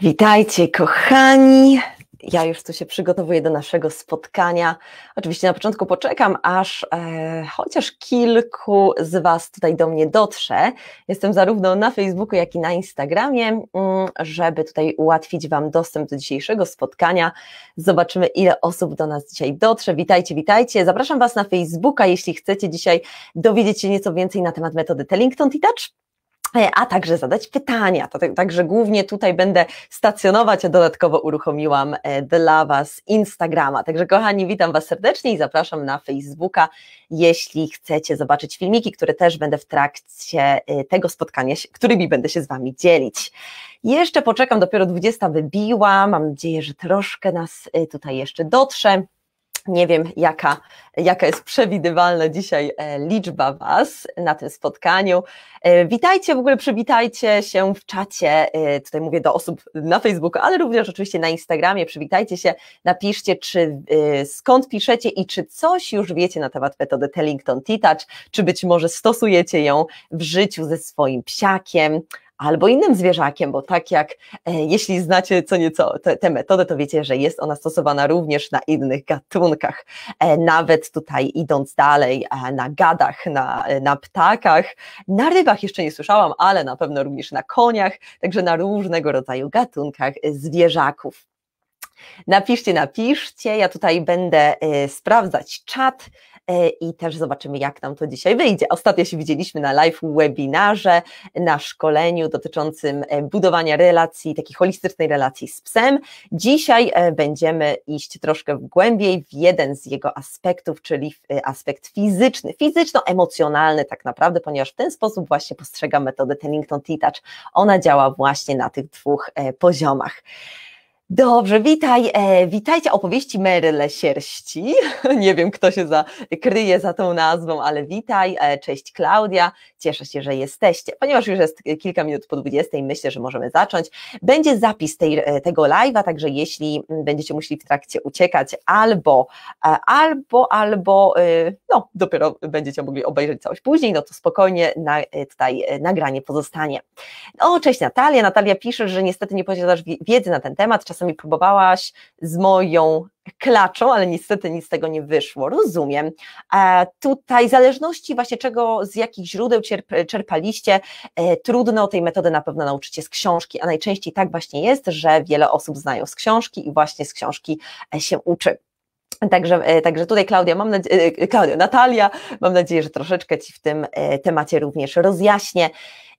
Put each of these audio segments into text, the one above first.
Witajcie, kochani. Ja już tu się przygotowuję do naszego spotkania. Oczywiście na początku poczekam, aż e, chociaż kilku z Was tutaj do mnie dotrze. Jestem zarówno na Facebooku, jak i na Instagramie, mm, żeby tutaj ułatwić Wam dostęp do dzisiejszego spotkania. Zobaczymy, ile osób do nas dzisiaj dotrze. Witajcie, witajcie. Zapraszam Was na Facebooka, jeśli chcecie dzisiaj dowiedzieć się nieco więcej na temat metody Tellington Touch E, a także zadać pytania. Tak, także głównie tutaj będę stacjonować, a dodatkowo uruchomiłam e, dla Was Instagrama. Także kochani, witam Was serdecznie i zapraszam na Facebooka, jeśli chcecie zobaczyć filmiki, które też będę w trakcie e, tego spotkania, którymi będę się z Wami dzielić. Jeszcze poczekam, dopiero 20 wybiła, mam nadzieję, że troszkę nas tutaj jeszcze dotrze. Nie wiem, jaka, jaka jest przewidywalna dzisiaj e, liczba Was na tym spotkaniu. E, witajcie, w ogóle przywitajcie się w czacie. E, tutaj mówię do osób na Facebooku, ale również oczywiście na Instagramie. Przywitajcie się, napiszcie, czy skąd piszecie i czy coś już wiecie na temat metody Tellington Titacz, czy być może stosujecie ją w życiu ze swoim psiakiem albo innym zwierzakiem, bo tak jak e, jeśli znacie co nieco tę metodę, to wiecie, że jest ona stosowana również na innych gatunkach. E, nawet tutaj idąc dalej e, na gadach, na, na ptakach, na rybach jeszcze nie słyszałam, ale na pewno również na koniach, także na różnego rodzaju gatunkach zwierzaków. Napiszcie, napiszcie. Ja tutaj będę sprawdzać czat. E, i też zobaczymy, jak nam to dzisiaj wyjdzie. Ostatnio się widzieliśmy na live webinarze, na szkoleniu dotyczącym e, budowania relacji, takiej holistycznej relacji z psem. Dzisiaj e, będziemy iść troszkę głębiej w jeden z jego aspektów, czyli w aspekt fizyczny, fizyczno-emocjonalny tak naprawdę, ponieważ w ten sposób właśnie postrzegam metodę Tennington T-Touch. Ona działa właśnie na tych dwóch poziomach. Dobrze, witaj, e, witajcie opowieści Merle Sierści. Nie wiem, kto się za, kryje za tą nazwą, ale witaj, e, cześć Klaudia, cieszę się, że jesteście. Ponieważ już jest kilka minut po 20, myślę, że możemy zacząć. Będzie zapis tej, e, tego live'a, także jeśli mm, będziecie musieli w trakcie uciekać albo, e, albo, albo, e, no, dopiero będziecie mogli obejrzeć całość później, no to spokojnie na, e, tutaj nagranie pozostanie. O, no, cześć Natalia. Natalia pisze, że niestety nie posiadasz wiedzy na ten temat, Czasami czasami próbowałaś z moją klaczą, ale niestety nic z tego nie wyszło. Rozumiem. E, tutaj w zależności właśnie czego, z jakich źródeł cierp, czerpaliście, e, trudno tej metody na pewno nauczyć się z książki, a najczęściej tak właśnie jest, że wiele osób znają z książki i właśnie z książki e, się uczy. Także, e, także tutaj Klaudia, mam nadzieję, e, Klaudia, Natalia, mam nadzieję, że troszeczkę Ci w tym temacie również rozjaśnię.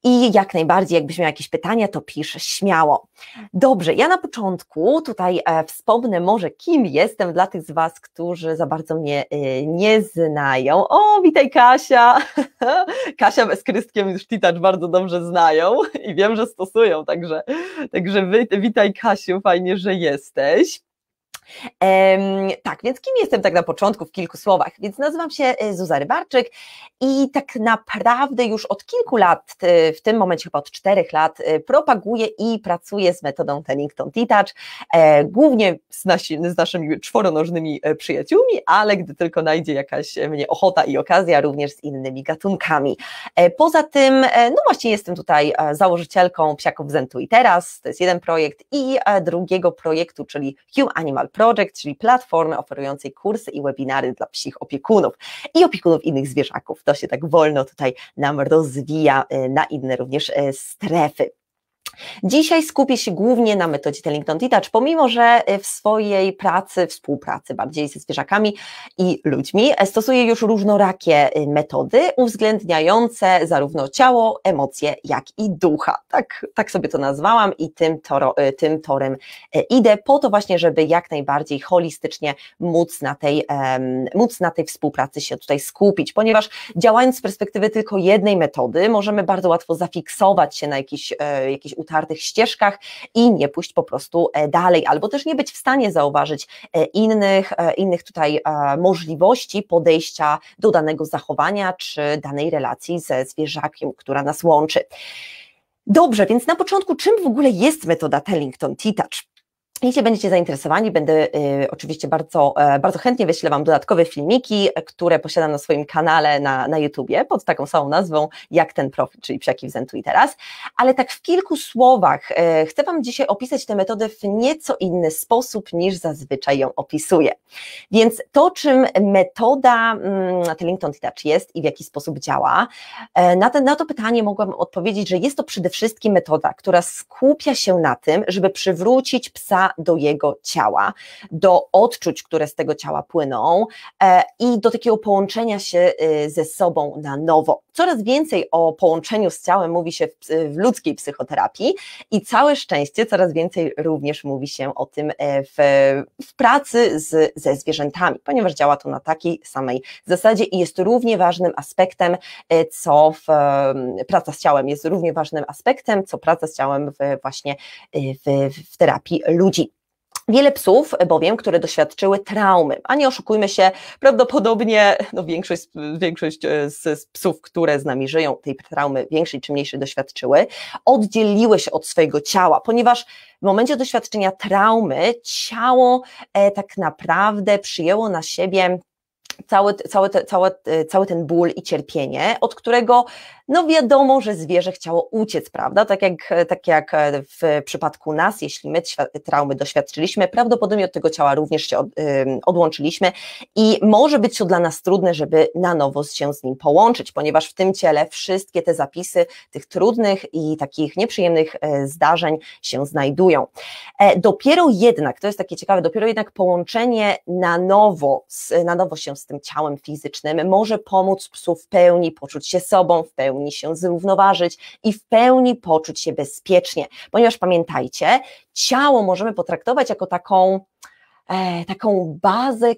I jak najbardziej, jakbyś miał jakieś pytania, to pisz śmiało. Dobrze, ja na początku tutaj e, wspomnę może, kim jestem dla tych z Was, którzy za bardzo mnie y, nie znają. O, witaj Kasia! Kasia z Krystkiem już Titacz bardzo dobrze znają i wiem, że stosują, także, także witaj Kasiu, fajnie, że jesteś tak, więc kim jestem tak na początku, w kilku słowach? Więc nazywam się e, Zuza Rybarczyk i tak naprawdę już od kilku lat, w tym momencie chyba od czterech lat, e, propaguję i pracuję z metodą Tennington t e, głównie z, nasi, z naszymi czworonożnymi przyjaciółmi, ale gdy tylko najdzie jakaś mnie ochota i okazja, również z innymi gatunkami. Poza tym, no właśnie jestem tutaj założycielką Psiaków Zentu i Teraz, to jest jeden projekt, i drugiego projektu, czyli Q Animal Project, czyli platformy oferującej kursy i webinary dla psich opiekunów i opiekunów innych zwierzaków. To się tak wolno tutaj nam rozwija y, na inne również y, strefy. Dzisiaj skupię się głównie na metodzie Tellington Detach, pomimo że y, w swojej pracy, współpracy bardziej ze zwierzakami i ludźmi, e, stosuję już różnorakie y, metody uwzględniające zarówno ciało, emocje, jak i ducha. Tak, tak sobie to nazwałam i tym, toro, y, tym torem e, idę, po to właśnie, żeby jak najbardziej holistycznie móc na, tej, móc na tej współpracy się tutaj skupić, ponieważ działając z perspektywy tylko jednej metody, możemy bardzo łatwo zafiksować się na jakiś, e, jakiś utartych ścieżkach i nie pójść po prostu e, dalej, albo też nie być w stanie zauważyć e, innych, e, innych tutaj możliwości podejścia do danego zachowania czy danej relacji ze zwierzakiem, która nas łączy. Dobrze, więc na początku, czym w ogóle jest metoda Tellington-Titacz? Jeśli będziecie zainteresowani, będę y, oczywiście bardzo, e, bardzo chętnie wyślę Wam dodatkowe filmiki, e, które posiadam na swoim kanale na, na YouTubie pod taką samą nazwą jak ten profil, czyli Psiaki w Zentu i teraz. Ale tak w kilku słowach e, chcę Wam dzisiaj opisać tę metodę w nieco inny sposób niż zazwyczaj ją opisuję. Więc to, czym metoda mm, Tellington Touch jest i w jaki sposób działa, na, te, na to pytanie mogłam odpowiedzieć, że jest to przede wszystkim metoda, która skupia się na tym, żeby przywrócić psa do jego ciała, do odczuć, które z tego ciała płyną e, i do takiego połączenia się y, ze sobą na nowo. Coraz więcej o połączeniu z ciałem mówi się w, w ludzkiej psychoterapii i całe szczęście coraz więcej również mówi się o tym e, w, w pracy z, ze zwierzętami, ponieważ działa to na takiej samej zasadzie i jest równie ważnym aspektem, e, co w, praca z ciałem, jest równie ważnym aspektem, co praca z ciałem w, właśnie e, w, w terapii ludzi. Wiele psów bowiem, które doświadczyły traumy, a nie oszukujmy się, prawdopodobnie no większość, większość e, z, z psów, które z nami żyją, tej traumy większej czy mniejszej doświadczyły, oddzieliły się od swojego ciała, ponieważ w momencie doświadczenia traumy ciało e, tak naprawdę przyjęło na siebie cały, cały, cały, e, cały ten ból i cierpienie, od którego no wiadomo, że zwierzę chciało uciec, prawda? Tak jak, tak jak w przypadku nas, jeśli my traumy doświadczyliśmy, prawdopodobnie od tego ciała również się od, odłączyliśmy i może być to dla nas trudne, żeby na nowo się z nim połączyć, ponieważ w tym ciele wszystkie te zapisy tych trudnych i takich nieprzyjemnych e, zdarzeń się znajdują. E, dopiero jednak, to jest takie ciekawe, dopiero jednak połączenie na nowo, na nowo się z tym ciałem fizycznym może pomóc psu w pełni poczuć się sobą, w pełni pełni się zrównoważyć i w pełni poczuć się bezpiecznie, ponieważ pamiętajcie, ciało możemy potraktować jako taką e, taką bazę,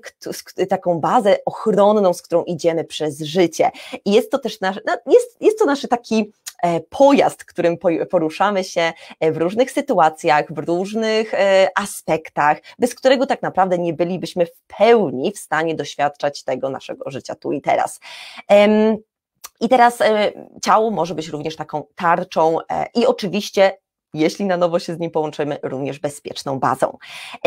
taką bazę ochronną, z którą idziemy przez życie. I jest to też nasz, no, jest, jest to nasz taki e, pojazd, którym poruszamy się e, w różnych sytuacjach, w różnych aspektach, bez którego tak naprawdę nie bylibyśmy w pełni w stanie doświadczać tego naszego życia tu i teraz. I teraz e, ciało może być również taką tarczą e, i oczywiście, jeśli na nowo się z nim połączymy, również bezpieczną bazą.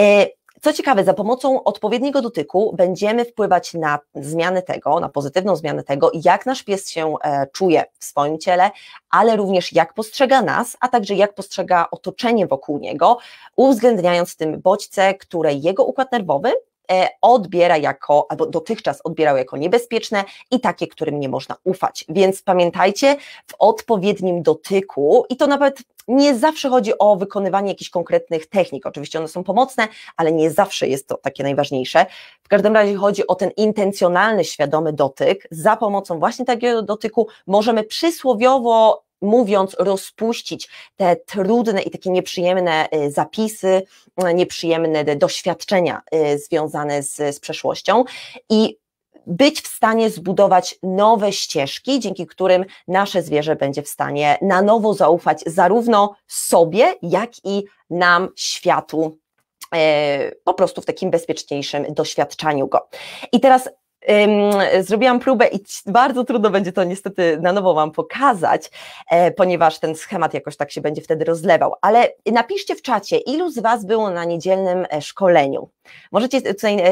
E, co ciekawe, za pomocą odpowiedniego dotyku będziemy wpływać na zmianę tego, na pozytywną zmianę tego, jak nasz pies się czuje w swoim ciele, ale również jak postrzega nas, a także jak postrzega otoczenie wokół niego, uwzględniając w tym bodźce, które jego układ nerwowy E, odbiera jako, albo dotychczas odbierał jako niebezpieczne i takie, którym nie można ufać. Więc pamiętajcie, w odpowiednim dotyku, i to nawet nie zawsze chodzi o wykonywanie jakichś konkretnych technik, oczywiście one są pomocne, ale nie zawsze jest to takie najważniejsze. W każdym razie chodzi o ten intencjonalny, świadomy dotyk. Za pomocą właśnie takiego dotyku możemy przysłowiowo mówiąc, rozpuścić te trudne i takie nieprzyjemne y, zapisy, y, nieprzyjemne doświadczenia y, związane z, z przeszłością i być w stanie zbudować nowe ścieżki, dzięki którym nasze zwierzę będzie w stanie na nowo zaufać zarówno sobie, jak i nam, światu, po prostu w takim bezpieczniejszym doświadczaniu go. I teraz zrobiłam próbę i bardzo trudno będzie to niestety na nowo Wam pokazać, e, ponieważ ten schemat jakoś tak się będzie wtedy rozlewał. Ale napiszcie w czacie, ilu z Was było na niedzielnym e, szkoleniu? Możecie tutaj e,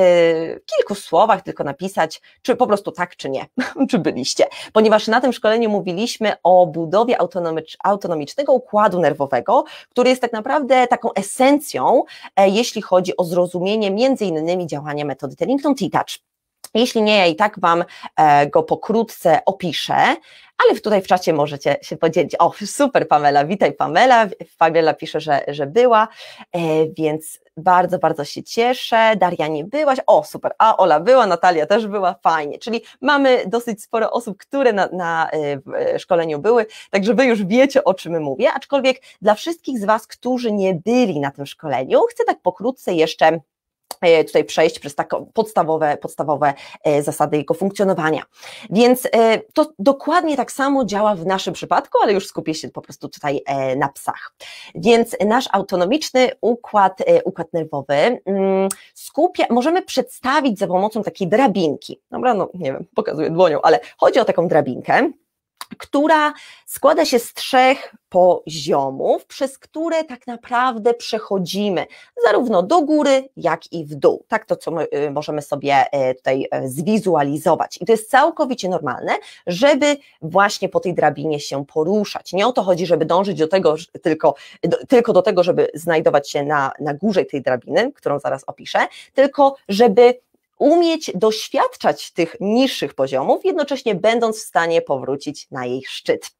w kilku słowach tylko napisać, czy po prostu tak, czy nie, czy byliście, ponieważ na tym szkoleniu mówiliśmy o budowie autonomicznego układu nerwowego, który jest tak naprawdę taką esencją, jeśli chodzi o zrozumienie między innymi działania metody T-Touch. Jeśli nie, ja i tak Wam e, go pokrótce opiszę, ale tutaj w czacie możecie się podzielić. O, super Pamela, witaj Pamela. Pamela pisze, że, że była, e, więc bardzo, bardzo się cieszę. Daria nie byłaś. O, super. A Ola była, Natalia też była. Fajnie. Czyli mamy dosyć sporo osób, które na, na e, szkoleniu były, także Wy już wiecie, o czym mówię. Aczkolwiek dla wszystkich z Was, którzy nie byli na tym szkoleniu, chcę tak pokrótce jeszcze E, tutaj przejść przez takie podstawowe, podstawowe e, zasady jego funkcjonowania. Więc e, to dokładnie tak samo działa w naszym przypadku, ale już skupię się po prostu tutaj na psach. Więc nasz autonomiczny układ, układ nerwowy mm, skupia, możemy przedstawić za pomocą takiej drabinki. Dobra, no nie wiem, pokazuję dłonią, ale chodzi o taką drabinkę która składa się z trzech poziomów, przez które tak naprawdę przechodzimy, zarówno do góry, jak i w dół. Tak to, co y, możemy sobie y, tutaj y, zwizualizować. I to jest całkowicie normalne, żeby właśnie po tej drabinie się poruszać. Nie o to chodzi, żeby dążyć do tego, tylko do, tylko do tego, żeby znajdować się na, na górze tej drabiny, którą zaraz opiszę, tylko żeby umieć doświadczać tych niższych poziomów, jednocześnie będąc w stanie powrócić na jej szczyt.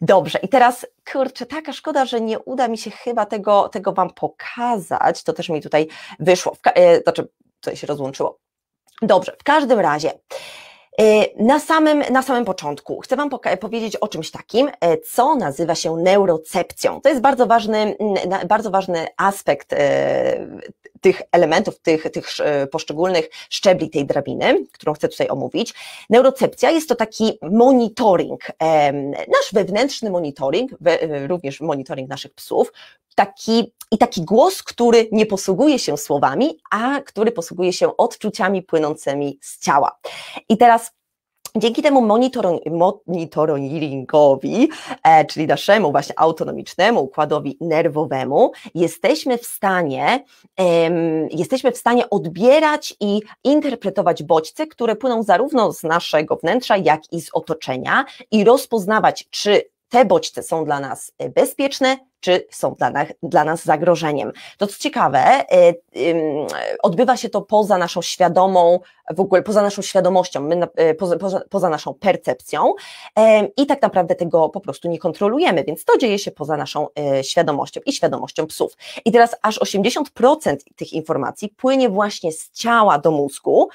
Dobrze, i teraz kurczę, taka szkoda, że nie uda mi się chyba tego, tego Wam pokazać. To też mi tutaj wyszło, w, znaczy e, się rozłączyło. Dobrze, w każdym razie. E, na samym, na samym początku chcę Wam powiedzieć o czymś takim, e, co nazywa się neurocepcją. To jest bardzo ważny, bardzo ważny aspekt e, tych elementów, tych, tych poszczególnych szczebli tej drabiny, którą chcę tutaj omówić. Neurocepcja jest to taki monitoring, nasz wewnętrzny monitoring, również monitoring naszych psów, taki, i taki głos, który nie posługuje się słowami, a który posługuje się odczuciami płynącymi z ciała. I teraz Dzięki temu monitoringowi, e, czyli naszemu właśnie autonomicznemu układowi nerwowemu, jesteśmy w stanie, jesteśmy w stanie odbierać i interpretować bodźce, które płyną zarówno z naszego wnętrza, jak i z otoczenia i rozpoznawać, czy te bodźce są dla nas y, bezpieczne, czy są dla nas, dla nas zagrożeniem. To co ciekawe, y, odbywa się to poza naszą świadomą, w ogóle poza naszą świadomością, my, y, poza, poza, poza naszą percepcją e, i tak naprawdę tego po prostu nie kontrolujemy, więc to dzieje się poza naszą świadomością i świadomością psów. I teraz aż 80% tych informacji płynie właśnie z ciała do mózgu,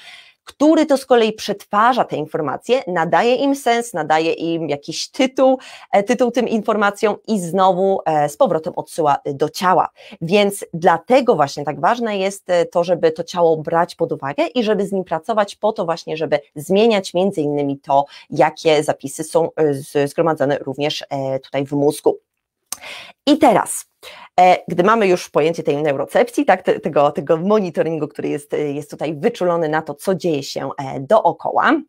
który to z kolei przetwarza te informacje, nadaje im sens, nadaje im jakiś tytuł, e, tytuł tym informacjom i znowu e, z powrotem odsyła e, do ciała. Więc dlatego właśnie tak ważne jest to, żeby to ciało brać pod uwagę i żeby z nim pracować po to właśnie, żeby zmieniać między innymi to, jakie zapisy są zgromadzone również tutaj w mózgu. I teraz E, gdy mamy już pojęcie tej neurocepcji, tak, tego, tego monitoringu, który jest, e, jest tutaj wyczulony na to, co dzieje się e, dookoła,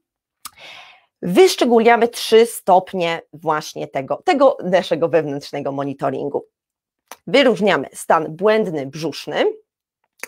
wyszczególniamy trzy stopnie właśnie tego, tego naszego wewnętrznego monitoringu. Wyróżniamy stan błędny brzuszny,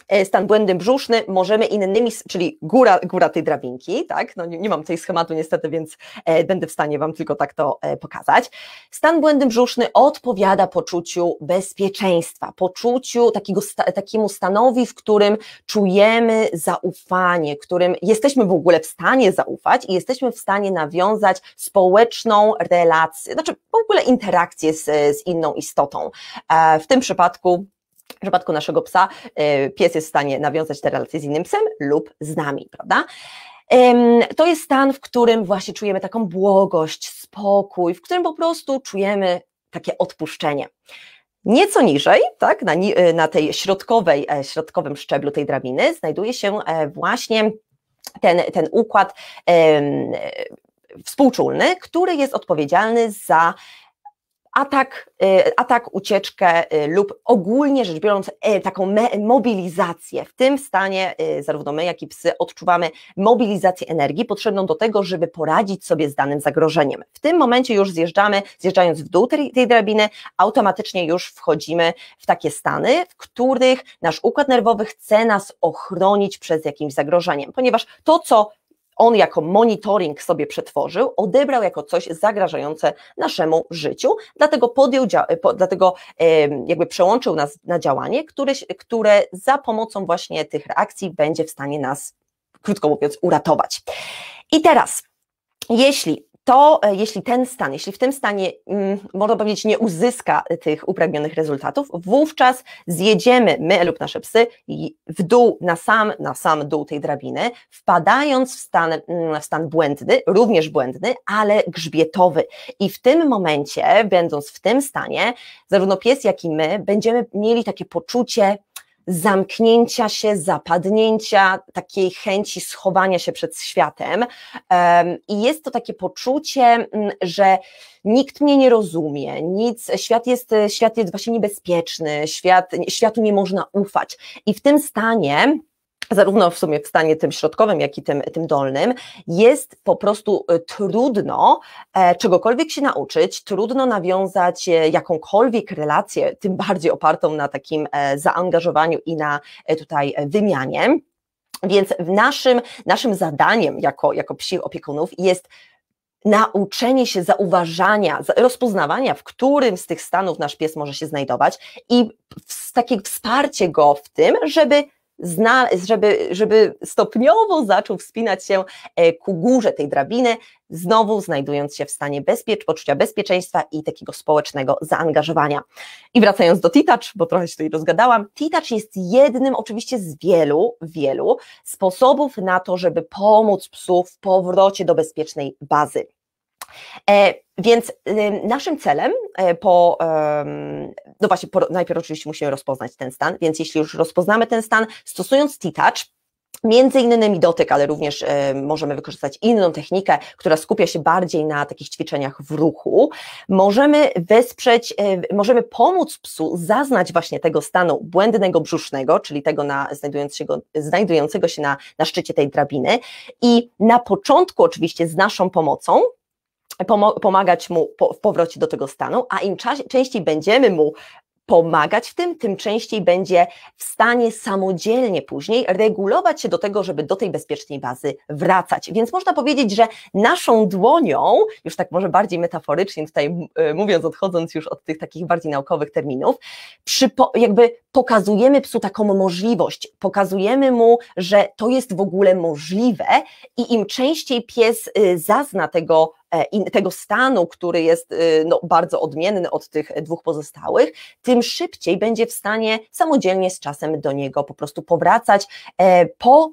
E, stan błędny brzuszny możemy innymi, czyli góra, góra tej drabinki, tak? No nie, nie mam tej schematu niestety, więc e, będę w stanie Wam tylko tak to e, pokazać. Stan błędny brzuszny odpowiada poczuciu bezpieczeństwa, poczuciu takiego, takiemu stanowi, w którym czujemy zaufanie, którym jesteśmy w ogóle w stanie zaufać i jesteśmy w stanie nawiązać społeczną relację, znaczy w ogóle interakcję z, z inną istotą. W tym przypadku w przypadku naszego psa, y, pies jest w stanie nawiązać te relacje z innym psem lub z nami, prawda? To jest stan, w którym właśnie czujemy taką błogość, spokój, w którym po prostu czujemy takie odpuszczenie. Nieco niżej, tak, na, na tej środkowej, e, środkowym szczeblu tej drabiny znajduje się e, właśnie ten, ten układ współczulny, który jest odpowiedzialny za atak, e, atak ucieczkę e, lub ogólnie rzecz biorąc e, taką mobilizację. W tym stanie zarówno my, jak i psy odczuwamy mobilizację energii potrzebną do tego, żeby poradzić sobie z danym zagrożeniem. W tym momencie już zjeżdżamy, zjeżdżając w dół tej, tej drabiny, automatycznie już wchodzimy w takie stany, w których nasz układ nerwowy chce nas ochronić przed jakimś zagrożeniem, ponieważ to, co on jako monitoring sobie przetworzył, odebrał jako coś zagrażające naszemu życiu, dlatego podjął, e, dlatego jakby przełączył nas na działanie, które, które za pomocą właśnie tych reakcji będzie w stanie nas, krótko mówiąc, uratować. I teraz, jeśli to e, jeśli ten stan, jeśli w tym stanie, mm, można powiedzieć, nie uzyska tych upragnionych rezultatów, wówczas zjedziemy my lub nasze psy w dół, na sam, na sam dół tej drabiny, wpadając w stan, mm, w stan błędny, również błędny, ale grzbietowy. I w tym momencie, będąc w tym stanie, zarówno pies, jak i my będziemy mieli takie poczucie zamknięcia się, zapadnięcia, takiej chęci schowania się przed światem. I jest to takie poczucie, mm, że nikt mnie nie rozumie, nic, świat jest, świat jest właśnie niebezpieczny, świat, światu nie można ufać. I w tym stanie zarówno w sumie w stanie tym środkowym, jak i tym, tym dolnym, jest po prostu e, trudno e, czegokolwiek się nauczyć, trudno nawiązać e, jakąkolwiek relację, tym bardziej opartą na takim zaangażowaniu i na tutaj wymianie. Więc naszym, naszym zadaniem jako, jako psich opiekunów jest nauczenie się zauważania, rozpoznawania, w którym z tych stanów nasz pies może się znajdować i takie wsparcie go w tym, żeby żeby, żeby stopniowo zaczął wspinać się e, ku górze tej drabiny, znowu znajdując się w stanie bezpiecz, poczucia bezpieczeństwa i takiego społecznego zaangażowania. I wracając do Titacz, bo trochę się tutaj rozgadałam, Titacz jest jednym oczywiście z wielu, wielu sposobów na to, żeby pomóc psu w powrocie do bezpiecznej bazy. E, więc naszym celem e, po, no właśnie, najpierw oczywiście musimy rozpoznać ten stan, więc jeśli już rozpoznamy ten stan, stosując T-Touch, Między innymi dotyk, ale również e, możemy wykorzystać inną technikę, która skupia się bardziej na takich ćwiczeniach w ruchu. Możemy wesprzeć, możemy pomóc psu zaznać właśnie tego stanu błędnego brzusznego, czyli tego na, znajdującego, znajdującego się na, na szczycie tej drabiny. I na początku, oczywiście, z naszą pomocą, pomagać mu w powrocie do tego stanu, a im częściej będziemy mu pomagać w tym, tym częściej będzie w stanie samodzielnie później regulować się do tego, żeby do tej bezpiecznej bazy wracać. Więc można powiedzieć, że naszą dłonią, już tak może bardziej metaforycznie tutaj e, mówiąc, odchodząc już od tych takich bardziej naukowych terminów, jakby pokazujemy psu taką możliwość, pokazujemy mu, że to jest w ogóle możliwe i im częściej pies y, zazna tego E, tego stanu, który jest y, no, bardzo odmienny od tych e, dwóch pozostałych, tym szybciej będzie w stanie samodzielnie z czasem do niego po prostu powracać e, po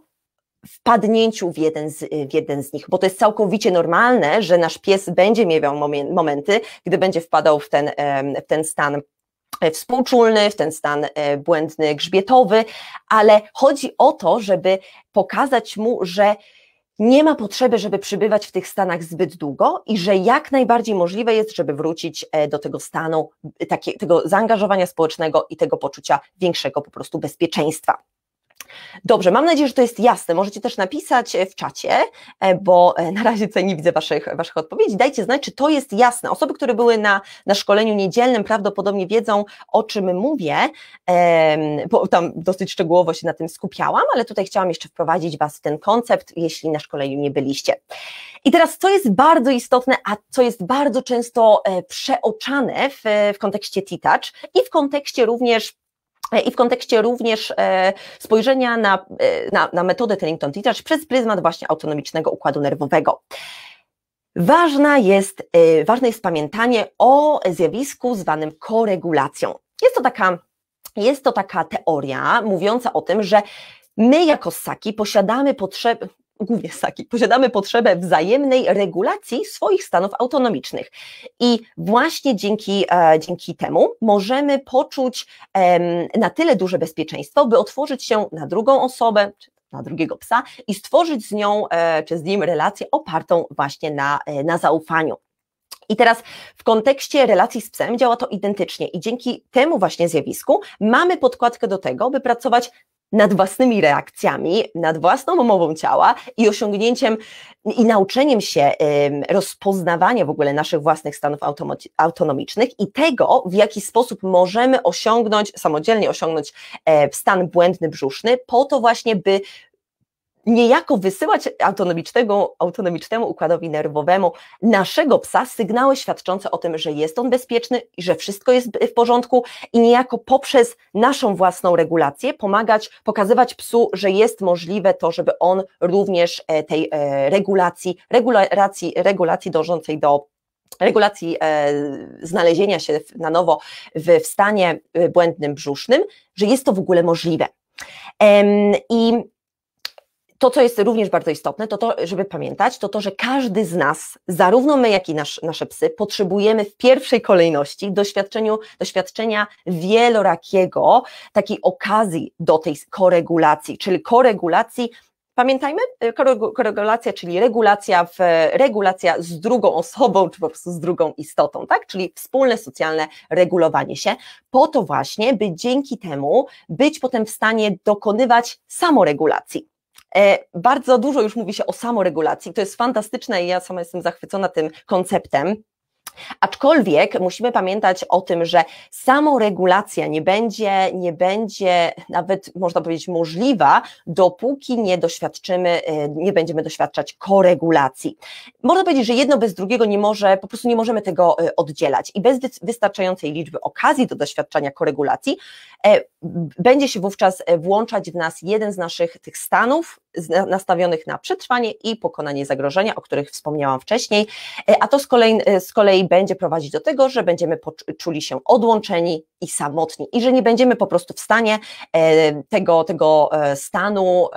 wpadnięciu w jeden, z, w jeden z nich, bo to jest całkowicie normalne, że nasz pies będzie miewał momenty, gdy będzie wpadał w ten, w ten stan współczulny, w ten stan błędny, grzbietowy, ale chodzi o to, żeby pokazać mu, że nie ma potrzeby, żeby przybywać w tych Stanach zbyt długo i że jak najbardziej możliwe jest, żeby wrócić e, do tego stanu, e, takie, tego zaangażowania społecznego i tego poczucia większego po prostu bezpieczeństwa. Dobrze, mam nadzieję, że to jest jasne. Możecie też napisać e, w czacie, e, bo e, na razie tutaj nie widzę waszych, waszych odpowiedzi. Dajcie znać, czy to jest jasne. Osoby, które były na, na szkoleniu niedzielnym, prawdopodobnie wiedzą, o czym mówię, bo tam dosyć szczegółowo się na tym skupiałam, ale tutaj chciałam jeszcze wprowadzić was w ten koncept, jeśli na szkoleniu nie byliście. I teraz, co jest bardzo istotne, a co jest bardzo często przeoczane w, w kontekście TITACZ i w kontekście również E, i w kontekście również e, spojrzenia na, e, na, na metodę Tennington-Teachers przez pryzmat właśnie autonomicznego układu nerwowego. Ważna jest, ważne jest pamiętanie o zjawisku zwanym koregulacją. Jest to taka, jest to taka teoria mówiąca o tym, że my jako ssaki posiadamy potrzeby, głównie ssaki, posiadamy potrzebę wzajemnej regulacji swoich stanów autonomicznych. I właśnie dzięki, e, dzięki temu możemy poczuć e, na tyle duże bezpieczeństwo, by otworzyć się na drugą osobę, na drugiego psa i stworzyć z nią e, czy z nim relację opartą właśnie na, e, na zaufaniu. I teraz w kontekście relacji z psem działa to identycznie i dzięki temu właśnie zjawisku mamy podkładkę do tego, by pracować nad własnymi reakcjami, nad własną mową ciała i osiągnięciem i nauczeniem się rozpoznawania w ogóle naszych własnych stanów autonomicznych i tego, w jaki sposób możemy osiągnąć, samodzielnie osiągnąć e, stan błędny brzuszny, po to właśnie, by niejako wysyłać autonomicznego, autonomicznemu układowi nerwowemu naszego psa sygnały świadczące o tym, że jest on bezpieczny i że wszystko jest w porządku i niejako poprzez naszą własną regulację pomagać, pokazywać psu, że jest możliwe to, żeby on również e, tej e, regulacji, regulacji, regulacji dążącej do regulacji e, znalezienia się na nowo w, w stanie e, błędnym brzusznym, że jest to w ogóle możliwe. I to, co jest również bardzo istotne, to to, żeby pamiętać, to to, że każdy z nas, zarówno my, jak i nasz, nasze psy, potrzebujemy w pierwszej kolejności doświadczeniu, doświadczenia wielorakiego, takiej okazji do tej koregulacji, czyli koregulacji Pamiętajmy, e, koregulacja, czyli regulacja, w, regulacja z drugą osobą, czy po prostu z drugą istotą, tak? Czyli wspólne socjalne regulowanie się, po to właśnie, by dzięki temu być potem w stanie dokonywać samoregulacji. E, bardzo dużo już mówi się o samoregulacji. To jest fantastyczne i ja sama jestem zachwycona tym konceptem. Aczkolwiek musimy pamiętać o tym, że samoregulacja nie będzie, nie będzie nawet, można powiedzieć, możliwa, dopóki nie doświadczymy, e, nie będziemy doświadczać koregulacji. Można powiedzieć, że jedno bez drugiego nie może, po prostu nie możemy tego e, oddzielać i bez wystarczającej liczby okazji do doświadczenia koregulacji będzie się wówczas włączać w nas jeden z naszych tych stanów, nastawionych na przetrwanie i pokonanie zagrożenia, o których wspomniałam wcześniej, e, a to z kolei, e, z kolei będzie prowadzić do tego, że będziemy czuli się odłączeni i samotni i że nie będziemy po prostu w stanie e, tego, tego stanu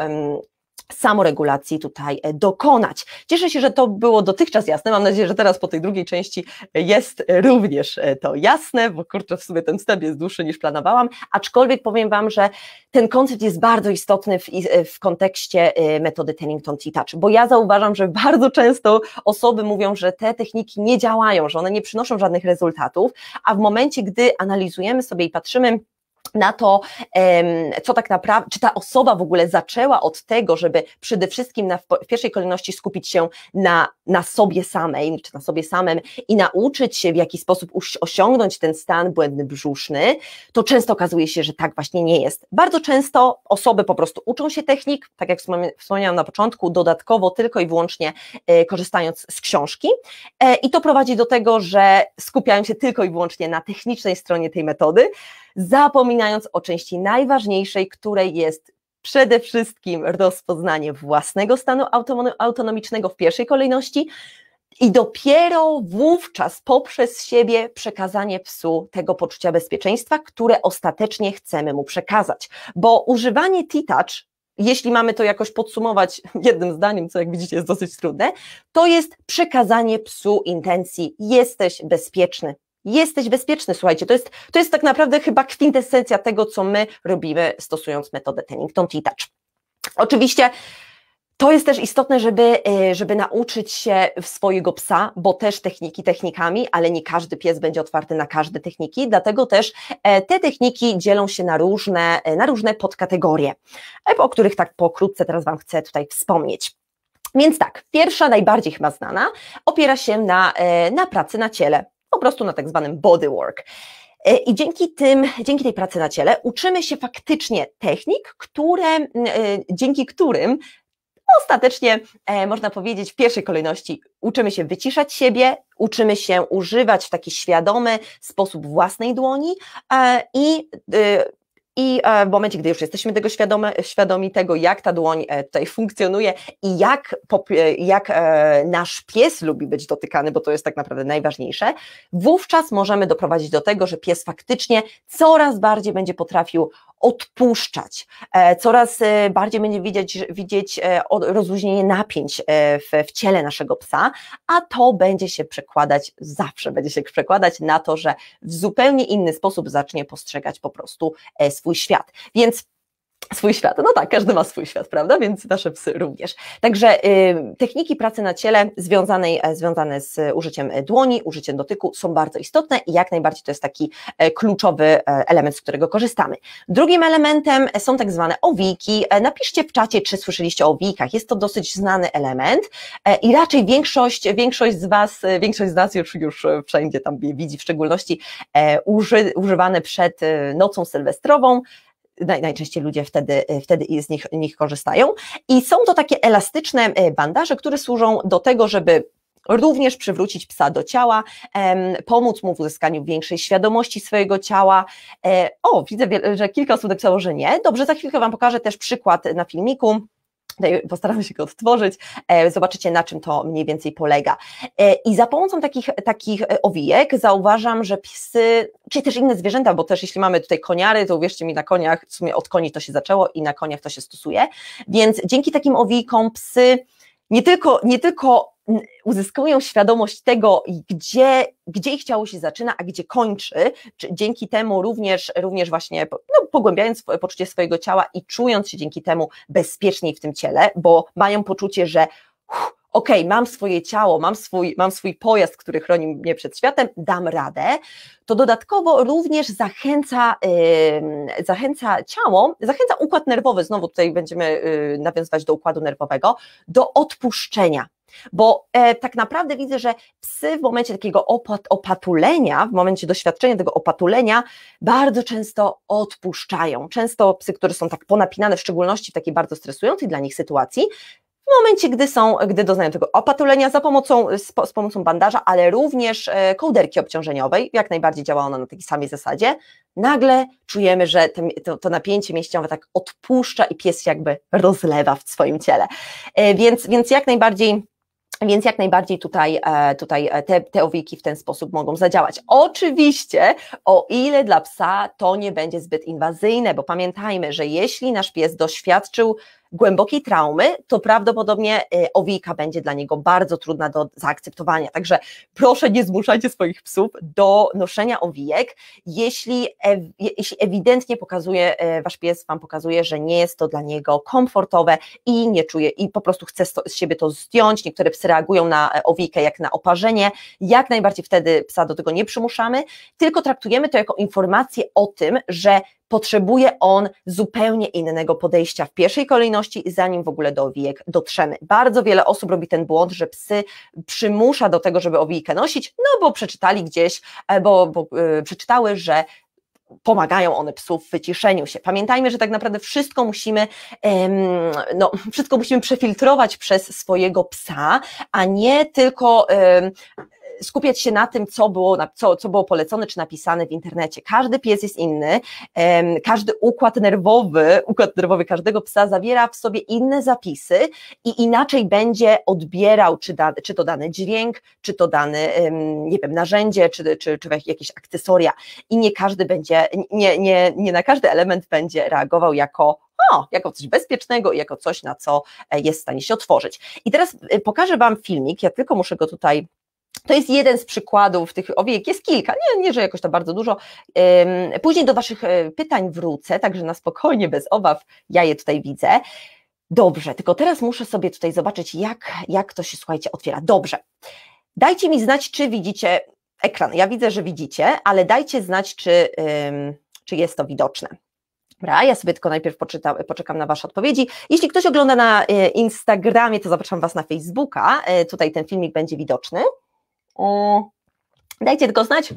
samoregulacji tutaj e, dokonać. Cieszę się, że to było dotychczas jasne. Mam nadzieję, że teraz po tej drugiej części e, jest e, również to jasne, bo kurczę, w sumie ten wstęp jest dłuższy niż planowałam, aczkolwiek powiem Wam, że ten koncept jest bardzo istotny w, w kontekście metody Tennington T-Touch, bo ja zauważam, że bardzo często osoby mówią, że te techniki nie działają, że one nie przynoszą żadnych rezultatów, a w momencie, gdy analizujemy sobie i patrzymy, na to, co tak naprawdę, czy ta osoba w ogóle zaczęła od tego, żeby przede wszystkim na, w pierwszej kolejności skupić się na, na sobie samej, czy na sobie samym i nauczyć się, w jaki sposób osiągnąć ten stan błędny brzuszny, to często okazuje się, że tak właśnie nie jest. Bardzo często osoby po prostu uczą się technik, tak jak wspomniałam na początku, dodatkowo tylko i wyłącznie e, korzystając z książki e, i to prowadzi do tego, że skupiają się tylko i wyłącznie na technicznej stronie tej metody, zapominając o części najważniejszej, której jest przede wszystkim rozpoznanie własnego stanu autonomicznego w pierwszej kolejności i dopiero wówczas poprzez siebie przekazanie psu tego poczucia bezpieczeństwa, które ostatecznie chcemy mu przekazać. Bo używanie T-Touch, jeśli mamy to jakoś podsumować jednym zdaniem, co jak widzicie jest dosyć trudne, to jest przekazanie psu intencji: jesteś bezpieczny, Jesteś bezpieczny, słuchajcie, to jest, to jest tak naprawdę chyba kwintesencja tego, co my robimy stosując metodę Tennington T-Touch. Oczywiście to jest też istotne, żeby, e, żeby nauczyć się swojego psa, bo też techniki technikami, ale nie każdy pies będzie otwarty na każde techniki, dlatego też e, te techniki dzielą się na różne, e, na różne podkategorie, o których tak pokrótce teraz Wam chcę tutaj wspomnieć. Więc tak, pierwsza, najbardziej chyba znana, opiera się na, na pracy na ciele po prostu na tak zwanym bodywork. E, I dzięki, tym, dzięki tej pracy na ciele uczymy się faktycznie technik, które, e, dzięki którym ostatecznie, e, można powiedzieć, w pierwszej kolejności uczymy się wyciszać siebie, uczymy się używać w taki świadomy sposób własnej dłoni i i e, w momencie, gdy już jesteśmy tego świadome, świadomi tego, jak ta dłoń e, tutaj funkcjonuje i jak, e, jak nasz pies lubi być dotykany, bo to jest tak naprawdę najważniejsze, wówczas możemy doprowadzić do tego, że pies faktycznie coraz bardziej będzie potrafił odpuszczać. E, coraz e, bardziej będzie widzieć, widzieć e, rozluźnienie napięć w, w ciele naszego psa, a to będzie się przekładać, zawsze będzie się przekładać na to, że w zupełnie inny sposób zacznie postrzegać po prostu swój świat. Więc swój świat. No tak, każdy ma swój świat, prawda? Więc nasze psy również. Także y, techniki pracy na ciele związanej, e, związane z użyciem e, dłoni, użyciem dotyku są bardzo istotne i jak najbardziej to jest taki e, kluczowy element, z którego korzystamy. Drugim elementem są tak zwane owiki. Napiszcie w czacie, czy słyszeliście o owikach. Jest to dosyć znany element i raczej większość, większość z Was, większość z nas już, już wszędzie tam widzi, w szczególności uży, używane przed nocą sylwestrową, naj, najczęściej ludzie wtedy, y, wtedy z nich, nich korzystają. I są to takie elastyczne y, bandaże, które służą do tego, żeby również przywrócić psa do ciała, pomóc mu w uzyskaniu większej świadomości swojego ciała. E, o, widzę, że kilka osób napisało, że nie. Dobrze, za chwilkę Wam pokażę też przykład na filmiku Postaramy się go odtworzyć. E, zobaczycie, na czym to mniej więcej polega. E, I za pomocą takich, takich e, owijek zauważam, że psy, czy też inne zwierzęta, bo też jeśli mamy tutaj koniary, to uwierzcie mi, na koniach, w sumie od koni to się zaczęło i na koniach to się stosuje. Więc dzięki takim owijkom psy nie tylko, nie tylko uzyskują świadomość tego, gdzie, gdzie ich ciało się zaczyna, a gdzie kończy, dzięki temu również, również właśnie no, pogłębiając poczucie swojego ciała i czując się dzięki temu bezpieczniej w tym ciele, bo mają poczucie, że ok, mam swoje ciało, mam swój, mam swój pojazd, który chroni mnie przed światem, dam radę, to dodatkowo również zachęca, yy, zachęca ciało, zachęca układ nerwowy, znowu tutaj będziemy yy, nawiązywać do układu nerwowego, do odpuszczenia. Bo e, tak naprawdę widzę, że psy w momencie takiego opat opatulenia, w momencie doświadczenia tego opatulenia, bardzo często odpuszczają. Często psy, które są tak ponapinane, w szczególności w takiej bardzo stresującej dla nich sytuacji, w momencie, gdy, są, gdy doznają tego opatulenia za pomocą, z, pomocą bandaża, ale również e, kołderki obciążeniowej, jak najbardziej działa ona na takiej samej zasadzie, nagle czujemy, że to, to napięcie mięśniowe tak odpuszcza i pies jakby rozlewa w swoim ciele. E, więc, więc jak najbardziej więc jak najbardziej tutaj, e, tutaj te, te owiki w ten sposób mogą zadziałać. Oczywiście, o ile dla psa to nie będzie zbyt inwazyjne, bo pamiętajmy, że jeśli nasz pies doświadczył głębokiej traumy, to prawdopodobnie y, owika będzie dla niego bardzo trudna do zaakceptowania. Także proszę nie zmuszajcie swoich psów do noszenia owijek, jeśli, jeśli ewidentnie pokazuje, y, wasz pies wam pokazuje, że nie jest to dla niego komfortowe i nie czuje, i po prostu chce z siebie to zdjąć. Niektóre psy reagują na e, owijkę jak na oparzenie. Jak najbardziej wtedy psa do tego nie przymuszamy, tylko traktujemy to jako informację o tym, że potrzebuje on zupełnie innego podejścia w pierwszej kolejności, zanim w ogóle do owijek dotrzemy. Bardzo wiele osób robi ten błąd, że psy przymusza do tego, żeby owijkę nosić, no bo przeczytali gdzieś, e, bo, bo yy, przeczytały, że pomagają one psu w wyciszeniu się. Pamiętajmy, że tak naprawdę wszystko musimy, no, wszystko musimy przefiltrować przez swojego psa, a nie tylko skupiać się na tym, co było, co, co było polecone czy napisane w internecie. Każdy pies jest inny, każdy układ nerwowy, układ nerwowy każdego psa zawiera w sobie inne zapisy i inaczej będzie odbierał, czy, da, czy to dany dźwięk, czy to dany, nie wiem, narzędzie, czy, czy, czy jakieś akcesoria. I nie każdy będzie, nie, nie, nie na każdy element będzie reagował jako o, jako coś bezpiecznego i jako coś, na co e, jest w stanie się otworzyć. I teraz e, pokażę Wam filmik, ja tylko muszę go tutaj to jest jeden z przykładów tych owiek, jest kilka, nie, nie że jakoś to bardzo dużo. Później do Waszych e, pytań wrócę, także na spokojnie, bez obaw, ja je tutaj widzę. Dobrze, tylko teraz muszę sobie tutaj zobaczyć, jak, jak to się, słuchajcie, otwiera. Dobrze. Dajcie mi znać, czy widzicie ekran. Ja widzę, że widzicie, ale dajcie znać, czy, ym, czy jest to widoczne. Dobra, ja sobie tylko najpierw poczytam, poczekam na Wasze odpowiedzi. Jeśli ktoś ogląda na e, Instagramie, to zapraszam Was na Facebooka. E, tutaj ten filmik będzie widoczny. Dajcie tylko znać,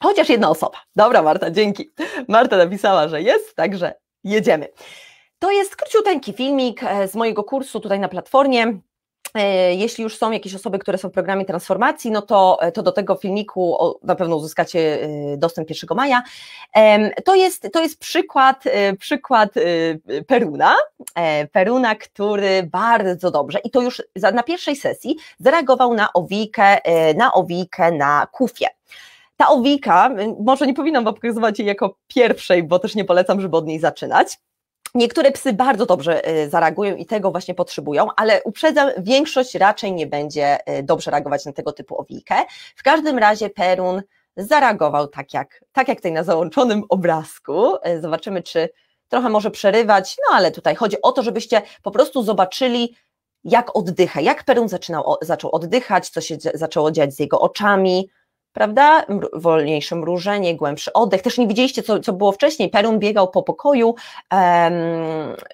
chociaż jedna osoba. Dobra, Marta, dzięki. Marta napisała, że jest, także jedziemy. To jest króciuteńki filmik e, z mojego kursu tutaj na platformie. E, jeśli już są jakieś osoby, które są w programie transformacji, no to, e, to do tego filmiku na pewno uzyskacie e, dostęp 1 maja. To jest, to jest przykład, przykład Peruna, Peruna, który bardzo dobrze i to już na pierwszej sesji zareagował na owikę na owikę na kufie. Ta owika, może nie powinnam wam pokazywać jej jako pierwszej, bo też nie polecam, żeby od niej zaczynać Niektóre psy bardzo dobrze y, zareagują i tego właśnie potrzebują, ale uprzedzam, większość raczej nie będzie y, dobrze reagować na tego typu owijkę. W każdym razie Perun zareagował tak jak, tak jak tutaj na załączonym obrazku. Y, zobaczymy, czy trochę może przerywać, no ale tutaj chodzi o to, żebyście po prostu zobaczyli, jak oddycha, jak Perun zaczynał, zaczął oddychać, co się zaczęło dziać z jego oczami, prawda? Wolniejsze mrużenie, głębszy oddech. Też nie widzieliście, co, co było wcześniej. Perun biegał po pokoju,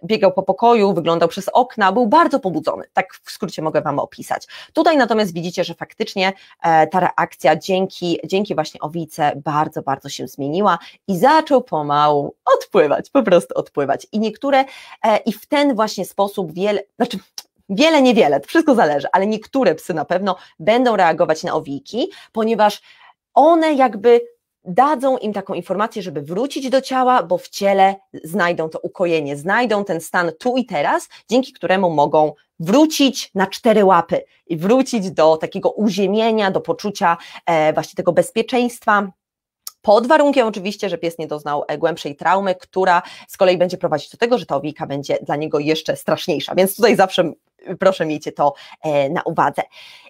biegał po pokoju, wyglądał przez okna, był bardzo pobudzony. Tak w skrócie mogę Wam opisać. Tutaj natomiast widzicie, że faktycznie e, ta reakcja dzięki, dzięki właśnie owice bardzo, bardzo się zmieniła i zaczął pomału odpływać, po prostu odpływać. I niektóre, e, i w ten właśnie sposób wiele, znaczy Wiele, niewiele, to wszystko zależy, ale niektóre psy na pewno będą reagować na owiki, ponieważ one jakby dadzą im taką informację, żeby wrócić do ciała, bo w ciele znajdą to ukojenie, znajdą ten stan tu i teraz, dzięki któremu mogą wrócić na cztery łapy i wrócić do takiego uziemienia, do poczucia e, właśnie tego bezpieczeństwa pod warunkiem oczywiście, że pies nie doznał e, głębszej traumy, która z kolei będzie prowadzić do tego, że ta owika będzie dla niego jeszcze straszniejsza. Więc tutaj zawsze proszę miejcie to e, na uwadze.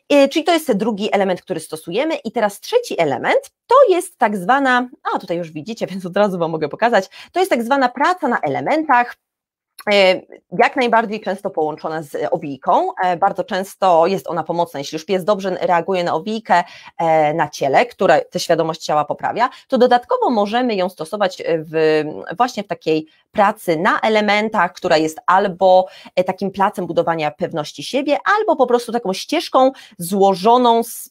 E, czyli to jest drugi element, który stosujemy. I teraz trzeci element to jest tak zwana, a tutaj już widzicie, więc od razu Wam mogę pokazać, to jest tak zwana praca na elementach. E, jak najbardziej często połączona z e, owijką. E, bardzo często jest ona pomocna, jeśli już pies dobrze reaguje na owijkę na ciele, która tę świadomość ciała poprawia, to dodatkowo możemy ją stosować w, właśnie w takiej pracy na elementach, która jest albo takim placem budowania pewności siebie, albo po prostu taką ścieżką złożoną z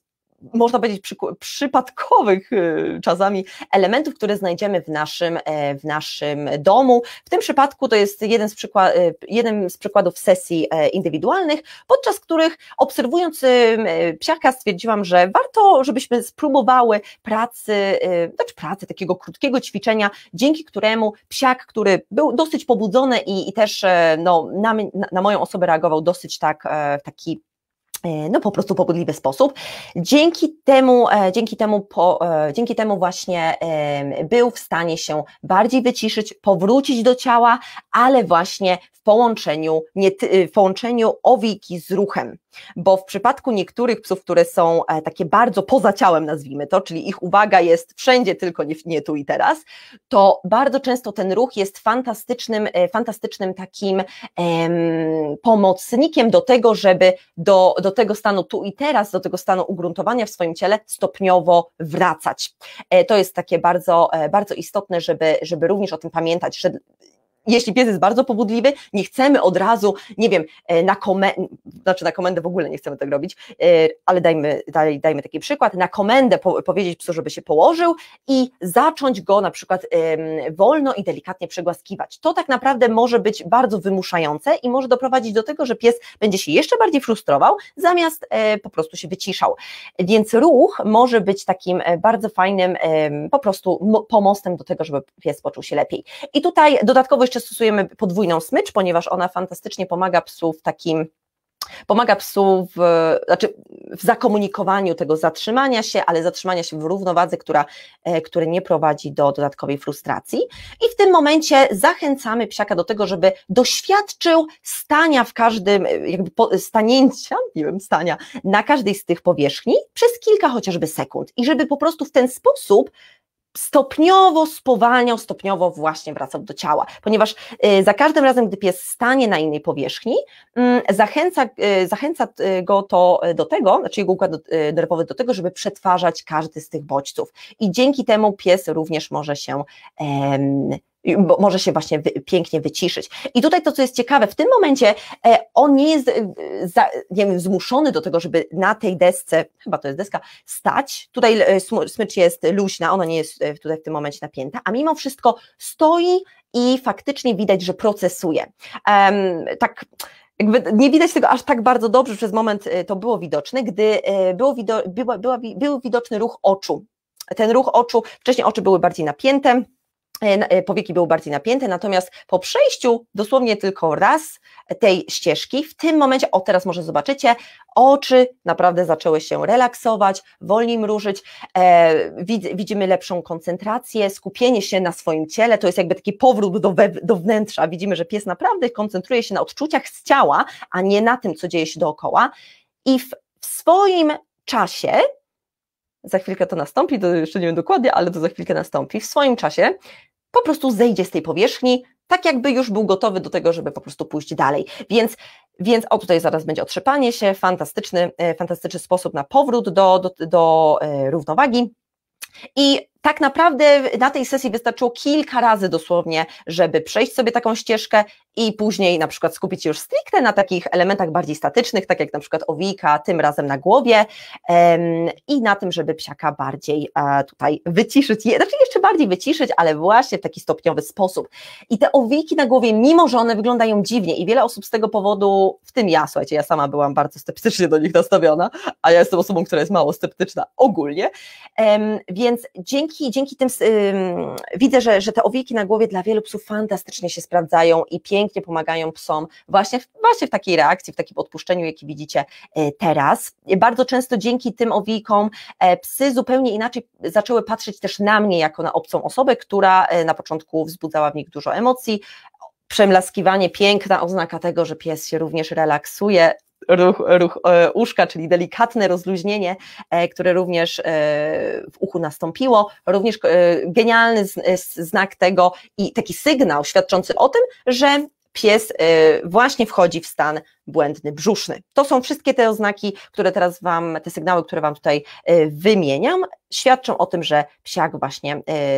można powiedzieć, przy, przypadkowych y, czasami elementów, które znajdziemy w naszym, e, w naszym domu. W tym przypadku to jest jeden z, e, jeden z przykładów sesji e, indywidualnych, podczas których obserwując y, psiaka stwierdziłam, że warto, żebyśmy spróbowały pracy, y, znaczy pracy takiego krótkiego ćwiczenia, dzięki któremu psiak, który był dosyć pobudzony i, i też no, na, na moją osobę reagował dosyć tak, w taki E, no po prostu pobudliwy sposób. Dzięki temu, e, dzięki temu, po, e, dzięki temu właśnie był w stanie się bardziej wyciszyć, powrócić do ciała, ale właśnie w połączeniu, nie, w połączeniu owiki z ruchem bo w przypadku niektórych psów, które są e, takie bardzo poza ciałem, nazwijmy to, czyli ich uwaga jest wszędzie, tylko nie, nie tu i teraz, to bardzo często ten ruch jest fantastycznym, e, fantastycznym takim em, pomocnikiem do tego, żeby do, do tego stanu tu i teraz, do tego stanu ugruntowania w swoim ciele stopniowo wracać. E, to jest takie bardzo, bardzo istotne, żeby, żeby również o tym pamiętać, że jeśli pies jest bardzo pobudliwy, nie chcemy od razu, nie wiem, e, na komendę, znaczy na komendę w ogóle nie chcemy tego tak robić, e, ale dajmy, daj, dajmy taki przykład, na komendę po powiedzieć psu, żeby się położył i zacząć go na przykład ym, wolno i delikatnie przegłaskiwać. To tak naprawdę może być bardzo wymuszające i może doprowadzić do tego, że pies będzie się jeszcze bardziej frustrował, zamiast y, po prostu się wyciszał. Więc ruch może być takim bardzo fajnym y, po prostu pomostem do tego, żeby pies poczuł się lepiej. I tutaj dodatkowo jeszcze jeszcze stosujemy podwójną smycz, ponieważ ona fantastycznie pomaga psu w takim Pomaga psu w, znaczy w zakomunikowaniu tego zatrzymania się, ale zatrzymania się w równowadze, która, e, które nie prowadzi do dodatkowej frustracji. I w tym momencie zachęcamy psiaka do tego, żeby doświadczył stania w każdym, e, jakby po, stanięcia, nie wiem, stania na każdej z tych powierzchni przez kilka chociażby sekund. I żeby po prostu w ten sposób stopniowo spowalniał, stopniowo właśnie wracał do ciała, ponieważ y, za każdym razem, gdy pies stanie na innej powierzchni, mm, zachęca, y, zachęca y, go to do tego, znaczy jego układ nerwowy do tego, żeby przetwarzać każdy z tych bodźców i dzięki temu pies również może się em, bo może się właśnie wy, pięknie wyciszyć. I tutaj to, co jest ciekawe, w tym momencie e, on nie jest e, za, nie wiem, zmuszony do tego, żeby na tej desce, chyba to jest deska, stać. Tutaj e, smycz jest luźna, ona nie jest e, tutaj w tym momencie napięta, a mimo wszystko stoi i faktycznie widać, że procesuje. tak jakby nie widać tego aż tak bardzo dobrze, przez moment e, to było widoczne, gdy było wido, była, była, był widoczny ruch oczu. Ten ruch oczu, wcześniej oczy były bardziej napięte, E, e, powieki były bardziej napięte, natomiast po przejściu dosłownie tylko raz tej ścieżki, w tym momencie, o teraz może zobaczycie, oczy naprawdę zaczęły się relaksować, wolniej mrużyć, e, widzimy lepszą koncentrację, skupienie się na swoim ciele, to jest jakby taki powrót do, we, do wnętrza, widzimy, że pies naprawdę koncentruje się na odczuciach z ciała, a nie na tym, co dzieje się dookoła i w, w swoim czasie za chwilkę to nastąpi, to jeszcze nie wiem dokładnie, ale to za chwilkę nastąpi, w swoim czasie po prostu zejdzie z tej powierzchni, tak jakby już był gotowy do tego, żeby po prostu pójść dalej. Więc, więc o tutaj zaraz będzie otrzepanie się, fantastyczny, e, fantastyczny sposób na powrót do, do, do e, równowagi. I tak naprawdę na tej sesji wystarczyło kilka razy dosłownie, żeby przejść sobie taką ścieżkę i później na przykład skupić się już stricte na takich elementach bardziej statycznych, tak jak na przykład owika, tym razem na głowie i na tym, żeby psiaka bardziej e, tutaj wyciszyć, znaczy jeszcze bardziej wyciszyć, ale właśnie w taki stopniowy sposób. I te owiki na głowie, mimo że one wyglądają dziwnie i wiele osób z tego powodu, w tym ja, słuchajcie, ja sama byłam bardzo sceptycznie do nich nastawiona, a ja jestem osobą, która jest mało sceptyczna ogólnie, więc dzięki, dzięki tym widzę, że, że te owiki na głowie dla wielu psów fantastycznie się sprawdzają i pięknie pięknie pomagają psom właśnie w, właśnie w takiej reakcji, w takim odpuszczeniu, jaki widzicie e, teraz. Bardzo często dzięki tym owikom e, psy zupełnie inaczej zaczęły patrzeć też na mnie jako na obcą osobę, która e, na początku wzbudzała w nich dużo emocji. Przemlaskiwanie piękna oznaka tego, że pies się również relaksuje, ruch, ruch uszka, czyli delikatne rozluźnienie, które również w uchu nastąpiło, również genialny znak tego i taki sygnał świadczący o tym, że pies y, właśnie wchodzi w stan błędny brzuszny. To są wszystkie te oznaki, które teraz Wam, te sygnały, które Wam tutaj y, wymieniam, świadczą o tym, że psiak właśnie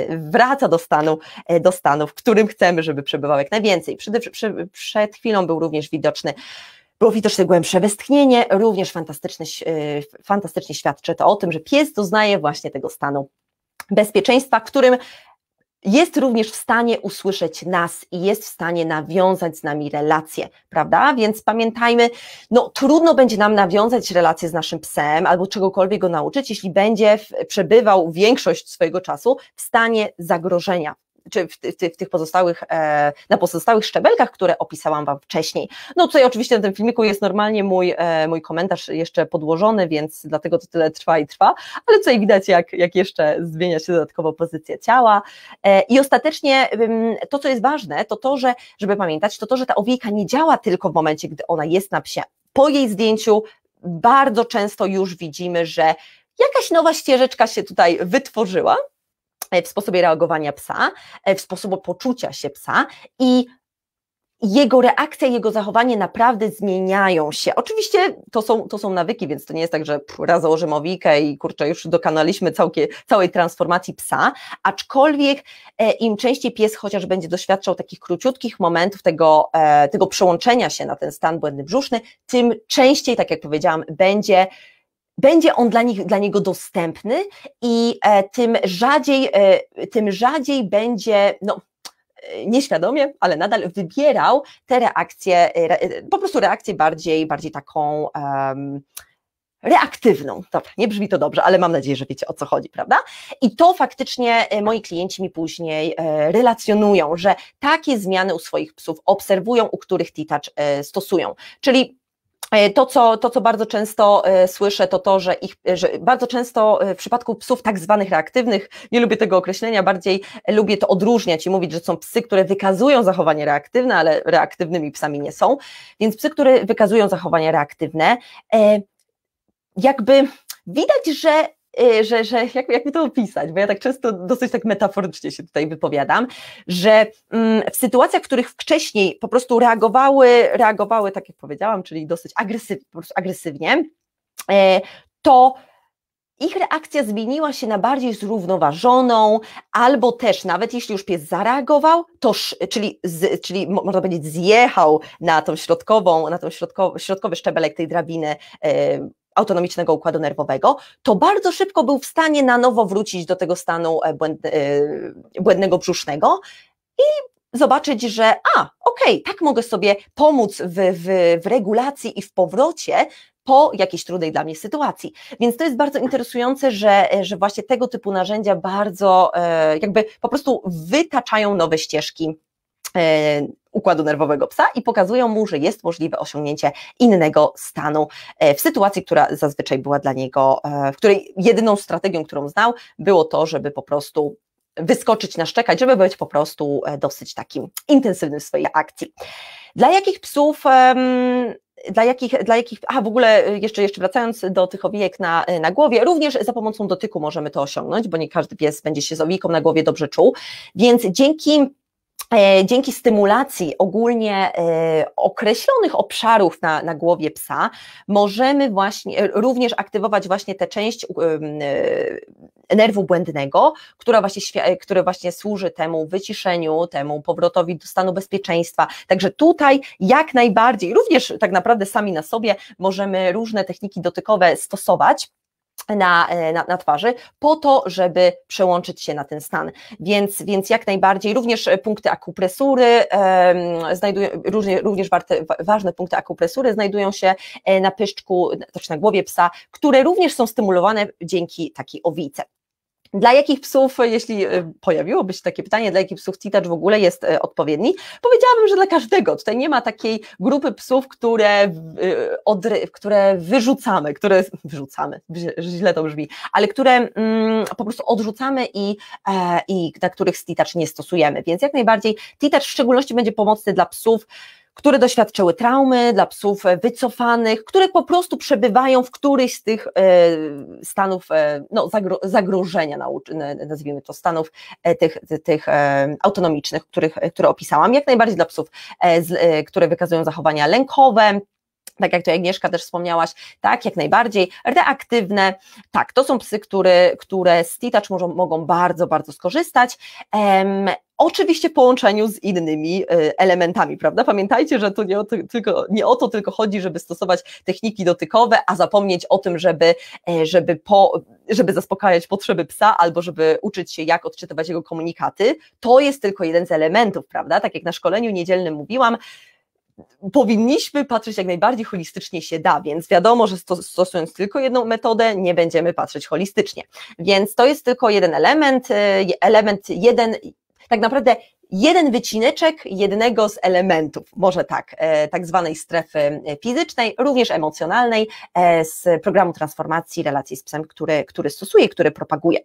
y, wraca do stanu, do stanu, w którym chcemy, żeby przebywał jak najwięcej. Przed, przed, przed chwilą był również widoczny było widoczne głębsze westchnienie, również fantastyczne, fantastycznie świadczy to o tym, że pies doznaje właśnie tego stanu bezpieczeństwa, którym jest również w stanie usłyszeć nas i jest w stanie nawiązać z nami relacje, prawda? Więc pamiętajmy, no trudno będzie nam nawiązać relacje z naszym psem albo czegokolwiek go nauczyć, jeśli będzie w, przebywał większość swojego czasu w stanie zagrożenia, czy w, w, w tych pozostałych, e, na pozostałych szczebelkach, które opisałam Wam wcześniej. No tutaj oczywiście na tym filmiku jest normalnie mój, e, mój komentarz jeszcze podłożony, więc dlatego to tyle trwa i trwa, ale tutaj widać, jak, jak jeszcze zmienia się dodatkowo pozycja ciała. E, I ostatecznie to, co jest ważne, to to, że, żeby pamiętać, to to, że ta owiejka nie działa tylko w momencie, gdy ona jest na psie. Po jej zdjęciu bardzo często już widzimy, że jakaś nowa ścieżeczka się tutaj wytworzyła, E, w sposobie reagowania psa, e, w sposób poczucia się psa i jego reakcja, jego zachowanie naprawdę zmieniają się. Oczywiście to są, to są nawyki, więc to nie jest tak, że raz założymy owikę i kurczę, już dokonaliśmy całkie, całej transformacji psa, aczkolwiek e, im częściej pies chociaż będzie doświadczał takich króciutkich momentów tego, e, tego przełączenia się na ten stan błędny brzuszny, tym częściej, tak jak powiedziałam, będzie będzie on dla, nich, dla niego dostępny i e, tym rzadziej, e, tym rzadziej będzie, no, e, nieświadomie, ale nadal wybierał te reakcje, po prostu reakcję bardziej, bardziej taką um, reaktywną. Dobra, nie brzmi to dobrze, ale mam nadzieję, że wiecie o co chodzi, prawda? I to faktycznie moi klienci mi później relacjonują, że takie zmiany u swoich psów obserwują, u których titacz stosują. Czyli E, to co, to, co bardzo często e, słyszę, to to, że, ich, że bardzo często e, w przypadku psów tak zwanych reaktywnych, nie lubię tego określenia, bardziej lubię to odróżniać i mówić, że są psy, które wykazują zachowanie reaktywne, ale reaktywnymi psami nie są. Więc psy, które wykazują zachowanie reaktywne, jakby widać, że Y, że, że jak, jak mi to opisać, bo ja tak często dosyć tak metaforycznie się tutaj wypowiadam, że mm, w sytuacjach, w których wcześniej po prostu reagowały, reagowały, tak jak powiedziałam, czyli dosyć agresyw, po prostu agresywnie, y, to ich reakcja zmieniła się na bardziej zrównoważoną, albo też nawet jeśli już pies zareagował, to, czyli, z, czyli można powiedzieć zjechał na tą środkową, na tą środkowy, środkowy szczebelek tej drabiny, y, autonomicznego układu nerwowego, to bardzo szybko był w stanie na nowo wrócić do tego stanu e, e, błędnego brzusznego i zobaczyć, że a, okej, okay, tak mogę sobie pomóc w, w, w regulacji i w powrocie po jakiejś trudnej dla mnie sytuacji. Więc to jest bardzo interesujące, że, e, że właśnie tego typu narzędzia bardzo jakby po prostu wytaczają nowe ścieżki E, układu nerwowego psa i pokazują mu, że jest możliwe osiągnięcie innego stanu e, w sytuacji, która zazwyczaj była dla niego, e, w której jedyną strategią, którą znał, było to, żeby po prostu wyskoczyć, naszczekać, żeby być po prostu dosyć takim intensywnym w swojej akcji. Dla jakich psów dla jakich, dla jakich, a w ogóle jeszcze, jeszcze wracając do tych owijek na, na głowie, również za pomocą dotyku możemy to osiągnąć, bo nie każdy pies będzie się z owijką na głowie dobrze czuł, więc dzięki E, dzięki stymulacji ogólnie e, określonych obszarów na, na głowie psa, możemy właśnie e, również aktywować właśnie tę część nerwu błędnego, która właśnie, która właśnie służy temu wyciszeniu, temu powrotowi do stanu bezpieczeństwa. Także tutaj jak najbardziej, również tak naprawdę sami na sobie możemy różne techniki dotykowe stosować na, e, na, na, twarzy, po to, żeby przełączyć się na ten stan. Więc, więc jak najbardziej, również e, punkty akupresury, um, znajdują, również, również warte, ważne punkty akupresury znajdują się e, na pyszczku, znaczy na głowie psa, które również są stymulowane dzięki takiej owice. Dla jakich psów, jeśli y, pojawiłoby się takie pytanie, dla jakich psów citacz w ogóle jest y, odpowiedni? Powiedziałabym, że dla każdego. Tutaj nie ma takiej grupy psów, które, y, odry, które wyrzucamy, które wyrzucamy, źle to brzmi, ale które mm, po prostu odrzucamy i, e, i na których citacz nie stosujemy. Więc jak najbardziej citacz w szczególności będzie pomocny dla psów, które doświadczyły traumy, dla psów e, wycofanych, które po prostu przebywają w któryś z tych e, stanów e, no, zagrożenia, nazwijmy to, stanów tych, tych autonomicznych, których, które opisałam. Jak najbardziej dla psów, które wykazują zachowania lękowe, tak jak to Agnieszka też wspomniałaś, tak, jak najbardziej, reaktywne, tak, to są psy, które, które z T-Touch mogą, mogą bardzo, bardzo skorzystać, um, oczywiście w połączeniu z innymi y, elementami, prawda? Pamiętajcie, że tu nie o, to, tylko, nie o to tylko chodzi, żeby stosować techniki dotykowe, a zapomnieć o tym, żeby, e, żeby, po, żeby zaspokajać potrzeby psa albo żeby uczyć się, jak odczytywać jego komunikaty. To jest tylko jeden z elementów, prawda? Tak jak na szkoleniu niedzielnym mówiłam, powinniśmy patrzeć jak najbardziej holistycznie się da, więc wiadomo, że stosując tylko jedną metodę, nie będziemy patrzeć holistycznie. Więc to jest tylko jeden element, y, element jeden tak naprawdę jeden wycineczek jednego z elementów, może tak, e, tak zwanej strefy e, fizycznej, również emocjonalnej, e, z programu transformacji relacji z psem, który, który stosuje, który propaguje.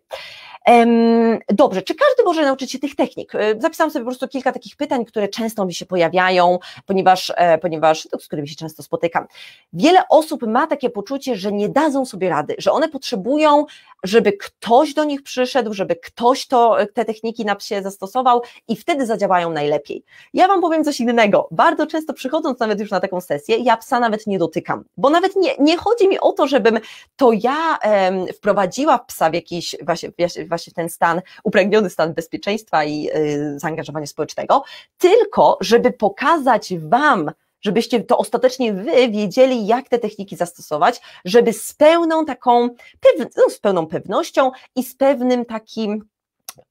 Dobrze, czy każdy może nauczyć się tych technik? Zapisałam sobie po prostu kilka takich pytań, które często mi się pojawiają, ponieważ, ponieważ no, z którymi się często spotykam. Wiele osób ma takie poczucie, że nie dadzą sobie rady, że one potrzebują, żeby ktoś do nich przyszedł, żeby ktoś to, te techniki na psie zastosował i wtedy wtedy zadziałają najlepiej. Ja Wam powiem coś innego. Bardzo często przychodząc nawet już na taką sesję, ja psa nawet nie dotykam, bo nawet nie, nie chodzi mi o to, żebym to ja em, wprowadziła psa w jakiś właśnie, właśnie ten stan, upragniony stan bezpieczeństwa i y, zaangażowania społecznego, tylko żeby pokazać Wam, żebyście to ostatecznie wy wiedzieli, jak te techniki zastosować, żeby z pełną taką, no, z pełną pewnością i z pewnym takim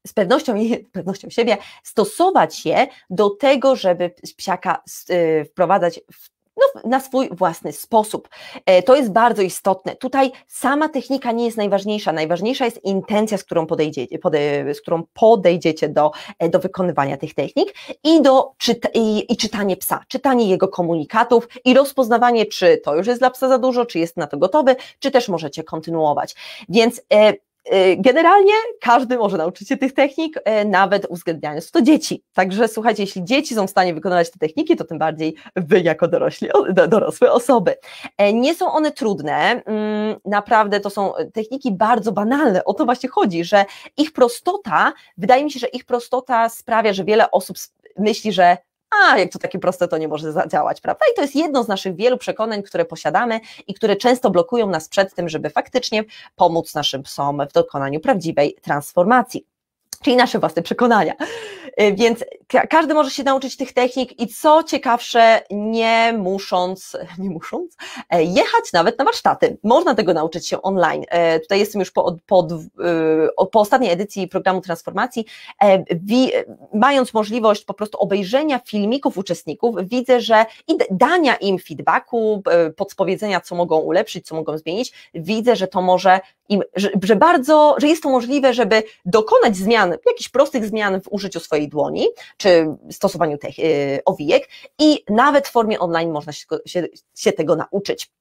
z pewnością, pewnością siebie stosować je do tego, żeby psiaka y, wprowadzać w no, na swój własny sposób. E, to jest bardzo istotne. Tutaj sama technika nie jest najważniejsza. Najważniejsza jest intencja, z którą podejdziecie, pode, z którą podejdziecie do, e, do wykonywania tych technik i, do, czyta, i, i, czytanie psa, czytanie jego komunikatów i rozpoznawanie, czy to już jest dla psa za dużo, czy jest na to gotowy, czy też możecie kontynuować. Więc e, E, generalnie każdy może nauczyć się tych technik, e, nawet uwzględniając to dzieci. Także słuchajcie, jeśli dzieci są w stanie wykonywać te techniki, to tym bardziej wy jako dorośli, dorosłe osoby. E, nie są one trudne, mm, naprawdę to są techniki bardzo banalne. O to właśnie chodzi, że ich prostota, wydaje mi się, że ich prostota sprawia, że wiele osób myśli, że a jak to takie proste, to nie może zadziałać, prawda? I to jest jedno z naszych wielu przekonań, które posiadamy i które często blokują nas przed tym, żeby faktycznie pomóc naszym psom w dokonaniu prawdziwej transformacji czyli nasze własne przekonania. E, więc każdy może się nauczyć tych technik i co ciekawsze, nie musząc, nie musząc e, jechać nawet na warsztaty. Można tego nauczyć się online. E, tutaj jestem już po, po, po ostatniej edycji programu transformacji. Mając możliwość po prostu obejrzenia filmików uczestników, widzę, że i dania im feedbacku, podspowiedzenia, co mogą ulepszyć, co mogą zmienić, widzę, że to może i że, że, bardzo, że jest to możliwe, żeby dokonać zmian, jakichś prostych zmian w użyciu swojej dłoni, czy stosowaniu tych y, owijek i nawet w formie online można się, się, się tego nauczyć.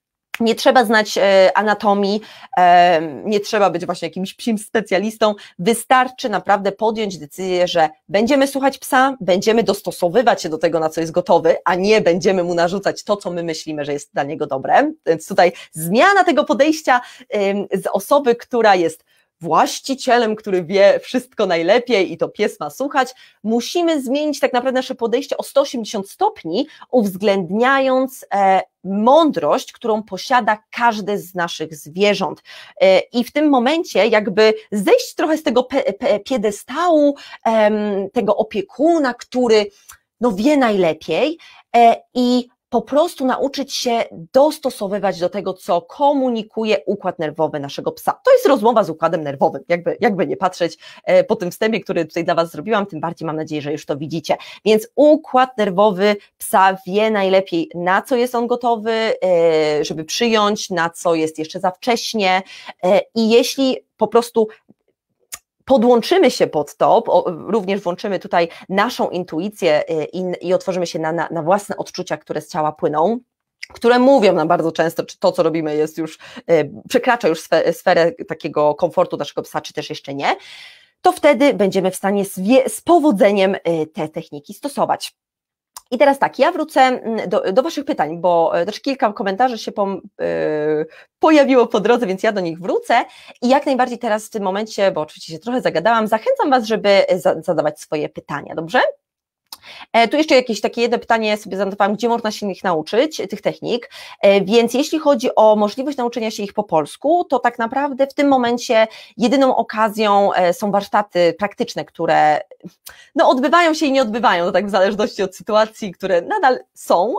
Nie trzeba znać e, anatomii, e, nie trzeba być właśnie jakimś psim specjalistą. Wystarczy naprawdę podjąć decyzję, że będziemy słuchać psa, będziemy dostosowywać się do tego, na co jest gotowy, a nie będziemy mu narzucać to, co my myślimy, że jest dla niego dobre. Więc tutaj zmiana tego podejścia z osoby, która jest właścicielem, który wie wszystko najlepiej i to pies ma słuchać, musimy zmienić tak naprawdę nasze podejście o 180 stopni, uwzględniając e, mądrość, którą posiada każde z naszych zwierząt. E, I w tym momencie, jakby zejść trochę z tego piedestału, tego opiekuna, który no wie najlepiej e, i po prostu nauczyć się dostosowywać do tego, co komunikuje układ nerwowy naszego psa. To jest rozmowa z układem nerwowym, jakby, jakby nie patrzeć e, po tym wstępie, który tutaj dla Was zrobiłam, tym bardziej mam nadzieję, że już to widzicie. Więc układ nerwowy psa wie najlepiej, na co jest on gotowy, e, żeby przyjąć, na co jest jeszcze za wcześnie e, i jeśli po prostu podłączymy się pod to, e, również włączymy tutaj naszą intuicję e, i, i otworzymy się na, na, na własne odczucia, które z ciała płyną które mówią nam bardzo często, czy to, co robimy, jest już, e, przekracza już sferę, sferę takiego komfortu naszego psa, czy też jeszcze nie, to wtedy będziemy w stanie z powodzeniem te techniki stosować. I teraz tak, ja wrócę mm, do, do Waszych pytań, bo e, też kilka komentarzy się po, yy, e, pojawiło po drodze, więc ja do nich wrócę. I jak najbardziej teraz w tym momencie, bo oczywiście się trochę zagadałam, zachęcam Was, żeby e, za, zadawać swoje pytania, dobrze? E, tu jeszcze jakieś takie jedno pytanie sobie zadawałam, gdzie można się ich nauczyć, tych technik. E, więc jeśli chodzi o możliwość nauczenia się ich po polsku, to tak naprawdę w tym momencie jedyną okazją e, są warsztaty praktyczne, które no, odbywają się i nie odbywają, to tak w zależności od sytuacji, które nadal są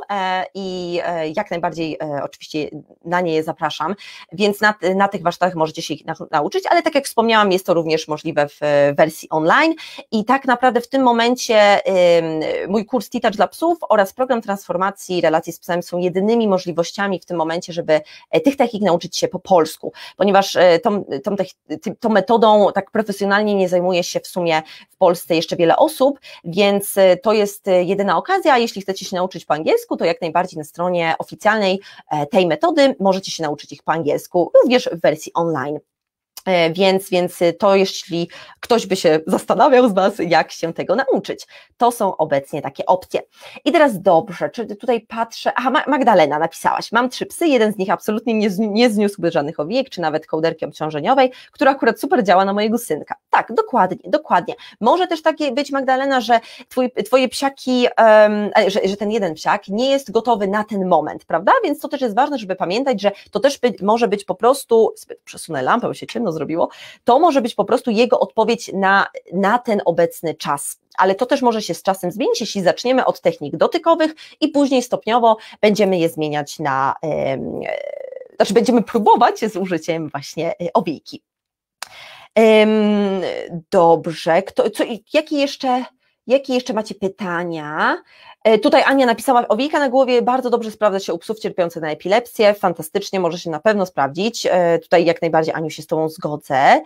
i jak najbardziej oczywiście na nie je zapraszam. Więc na, na tych warsztatach możecie się ich nauczyć, ale tak jak wspomniałam, jest to również możliwe w wersji online i tak naprawdę w tym momencie mój kurs Titacz dla psów oraz program transformacji relacji z psami są jedynymi możliwościami w tym momencie, żeby e, tych technik nauczyć się po polsku, ponieważ e, tą, tą, tą metodą tak profesjonalnie nie zajmuje się w sumie w Polsce jeszcze wiele osób, więc e, to jest jedyna okazja, jeśli chcecie się nauczyć po angielsku, to jak najbardziej na stronie oficjalnej tej metody możecie się nauczyć ich po angielsku, również w wersji online. E, więc, więc y, to, jeśli ktoś by się zastanawiał z Was, jak się tego nauczyć, to są obecnie takie opcje. I teraz dobrze, czy tutaj patrzę. Aha, Magdalena napisałaś. Mam trzy psy, jeden z nich absolutnie nie, nie zniósłby żadnych owiek, czy nawet kołderki obciążeniowej, która akurat super działa na mojego synka. Tak, dokładnie, dokładnie. Może też takie być, Magdalena, że twój, Twoje psiaki, um, że, że ten jeden psiak nie jest gotowy na ten moment, prawda? Więc to też jest ważne, żeby pamiętać, że to też by, może być po prostu. Przesunę lampę, bo się ciemno ono zrobiło, to może być po prostu jego odpowiedź na, na ten obecny czas. Ale to też może się z czasem zmienić, jeśli zaczniemy od technik dotykowych i później stopniowo będziemy je zmieniać na, yy, znaczy będziemy próbować z użyciem właśnie e, owijki. Dobrze, kto, co, jaki jeszcze Jakie jeszcze macie pytania? E, tutaj Ania napisała, owiejka na głowie bardzo dobrze sprawdza się u psów cierpiących na epilepsję, fantastycznie, może się na pewno sprawdzić. E, tutaj jak najbardziej Aniu się z Tobą zgodzę.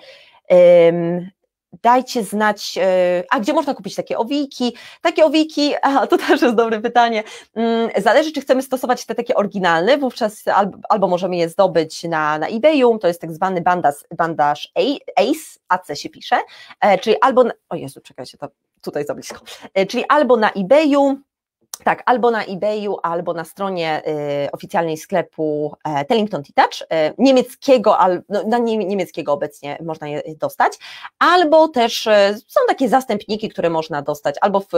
Dajcie znać, e, a gdzie można kupić takie owiki? Takie owiki, a to też jest dobre pytanie. Mm, zależy, czy chcemy stosować te takie oryginalne, wówczas albo, albo możemy je zdobyć na, na eBayu, to jest tak zwany bandaż, Ace, ACE, AC się pisze, czyli albo, na, o Jezu, czekajcie, to tutaj za blisko. E, czyli albo na eBayu, tak, albo na eBayu, albo na stronie e, oficjalnej sklepu e, Tellington Touch, niemieckiego, albo no, na niemieckiego obecnie można je dostać, albo też są takie zastępniki, które można dostać albo w,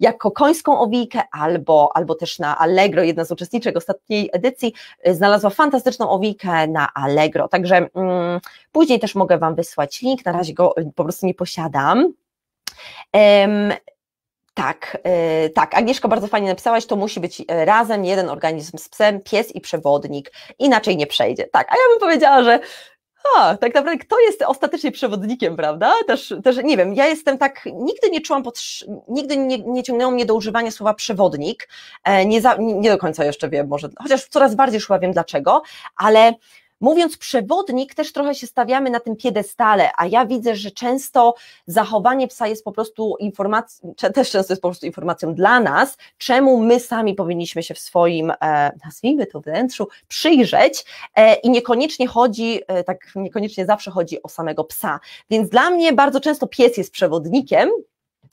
jako końską owikę, albo, albo też na Allegro. Jedna z uczestniczek ostatniej edycji znalazła fantastyczną owikę na Allegro, także mm, później też mogę Wam wysłać link, na razie go po prostu nie posiadam, tak, yy, tak. Agnieszko, bardzo fajnie napisałaś, to musi być e, razem jeden organizm z psem, pies i przewodnik, inaczej nie przejdzie. Tak, a ja bym powiedziała, że a, tak naprawdę kto jest ostatecznie przewodnikiem, prawda? Też, też nie wiem, ja jestem tak, nigdy nie czułam, potrz- nigdy nie, nie ciągnęło mnie do używania słowa przewodnik, e, nie, za, nie, nie do końca jeszcze wiem, może, chociaż coraz bardziej chyba wiem dlaczego, ale Mówiąc przewodnik, też trochę się stawiamy na tym piedestale, a ja widzę, że często zachowanie psa jest po prostu informacją, też często jest po prostu informacją dla nas, czemu my sami powinniśmy się w swoim, e, nazwijmy to wnętrzu, przyjrzeć e, i niekoniecznie chodzi, e, tak niekoniecznie zawsze chodzi o samego psa. Więc dla mnie bardzo często pies jest przewodnikiem,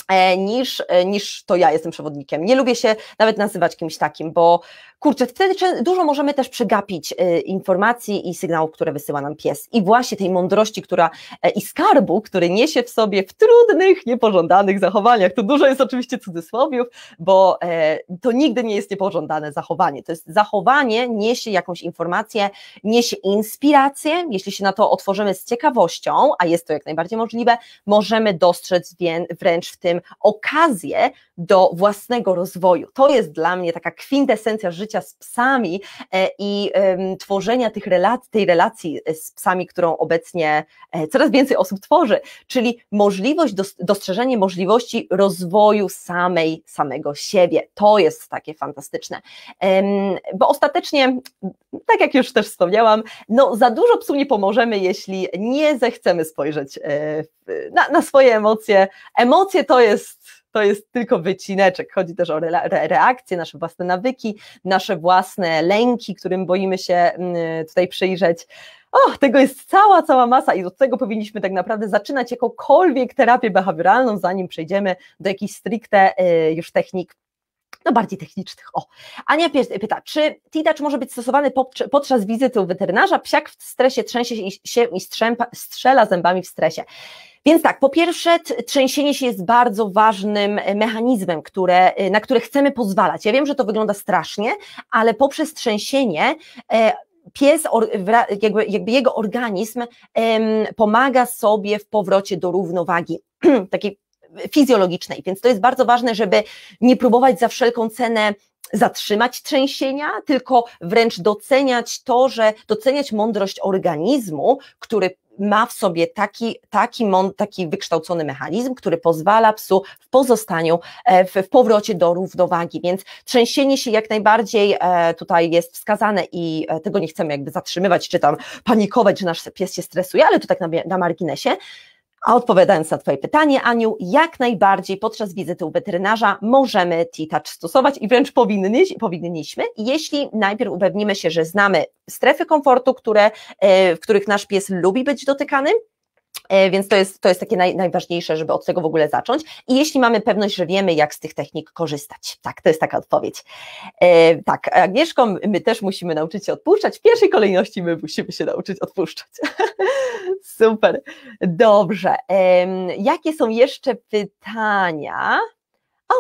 e, niż, e, niż to ja jestem przewodnikiem. Nie lubię się nawet nazywać kimś takim, bo kurczę, wtedy dużo możemy też przegapić y, informacji i sygnałów, które wysyła nam pies. I właśnie tej mądrości, która e, i skarbu, który niesie w sobie w trudnych, niepożądanych zachowaniach. to dużo jest oczywiście cudzysłowiów, bo e, to nigdy nie jest niepożądane zachowanie. To jest zachowanie niesie jakąś informację, niesie inspirację. Jeśli się na to otworzymy z ciekawością, a jest to jak najbardziej możliwe, możemy dostrzec wręcz w tym okazję do własnego rozwoju. To jest dla mnie taka kwintesencja życia z psami e, i tworzenia tych relacji, tej relacji e, z psami, którą obecnie e, coraz więcej osób tworzy, czyli możliwość, dostrzeżenie możliwości rozwoju samej, samego siebie. To jest takie fantastyczne. Bo ostatecznie, tak jak już też wspomniałam, no za dużo psu nie pomożemy, jeśli nie zechcemy spojrzeć na, na swoje emocje. Emocje to jest to jest tylko wycineczek. Chodzi też o reakcje, nasze własne nawyki, nasze własne lęki, którym boimy się mm, tutaj przyjrzeć. O, tego jest cała, cała masa i od tego powinniśmy tak naprawdę zaczynać jakąkolwiek terapię behawioralną, zanim przejdziemy do jakichś stricte y, już technik no bardziej technicznych. O. Ania pyta, czy TIDACZ może być stosowany podczas wizyty u weterynarza? Psiak w stresie trzęsie się i strzępa, strzela zębami w stresie. Więc tak, po pierwsze, trzęsienie się jest bardzo ważnym e, mechanizmem, które, e, na które chcemy pozwalać. Ja wiem, że to wygląda strasznie, ale poprzez trzęsienie e, pies, jakby, jakby, jego organizm pomaga sobie w powrocie do równowagi, takiej fizjologicznej. Więc to jest bardzo ważne, żeby nie próbować za wszelką cenę zatrzymać trzęsienia, tylko wręcz doceniać to, że doceniać mądrość organizmu, który ma w sobie taki, taki, taki wykształcony mechanizm, który pozwala psu w pozostaniu, e, w, w powrocie do równowagi. Więc trzęsienie się jak najbardziej e, tutaj jest wskazane i e, tego nie chcemy jakby zatrzymywać, czy tam panikować, że nasz pies się stresuje, ale to tak na, na marginesie. A odpowiadając na Twoje pytanie, Aniu, jak najbardziej podczas wizyty u weterynarza możemy T-Touch stosować i wręcz powinny, powinniśmy, jeśli najpierw upewnimy się, że znamy strefy komfortu, które, e, w których nasz pies lubi być dotykany, E, więc to jest, to jest takie naj, najważniejsze, żeby od tego w ogóle zacząć. I jeśli mamy pewność, że wiemy, jak z tych technik korzystać. Tak, to jest taka odpowiedź. E, tak, Agnieszko, my też musimy nauczyć się odpuszczać. W pierwszej kolejności my musimy się nauczyć odpuszczać. Super. Dobrze. E, jakie są jeszcze pytania?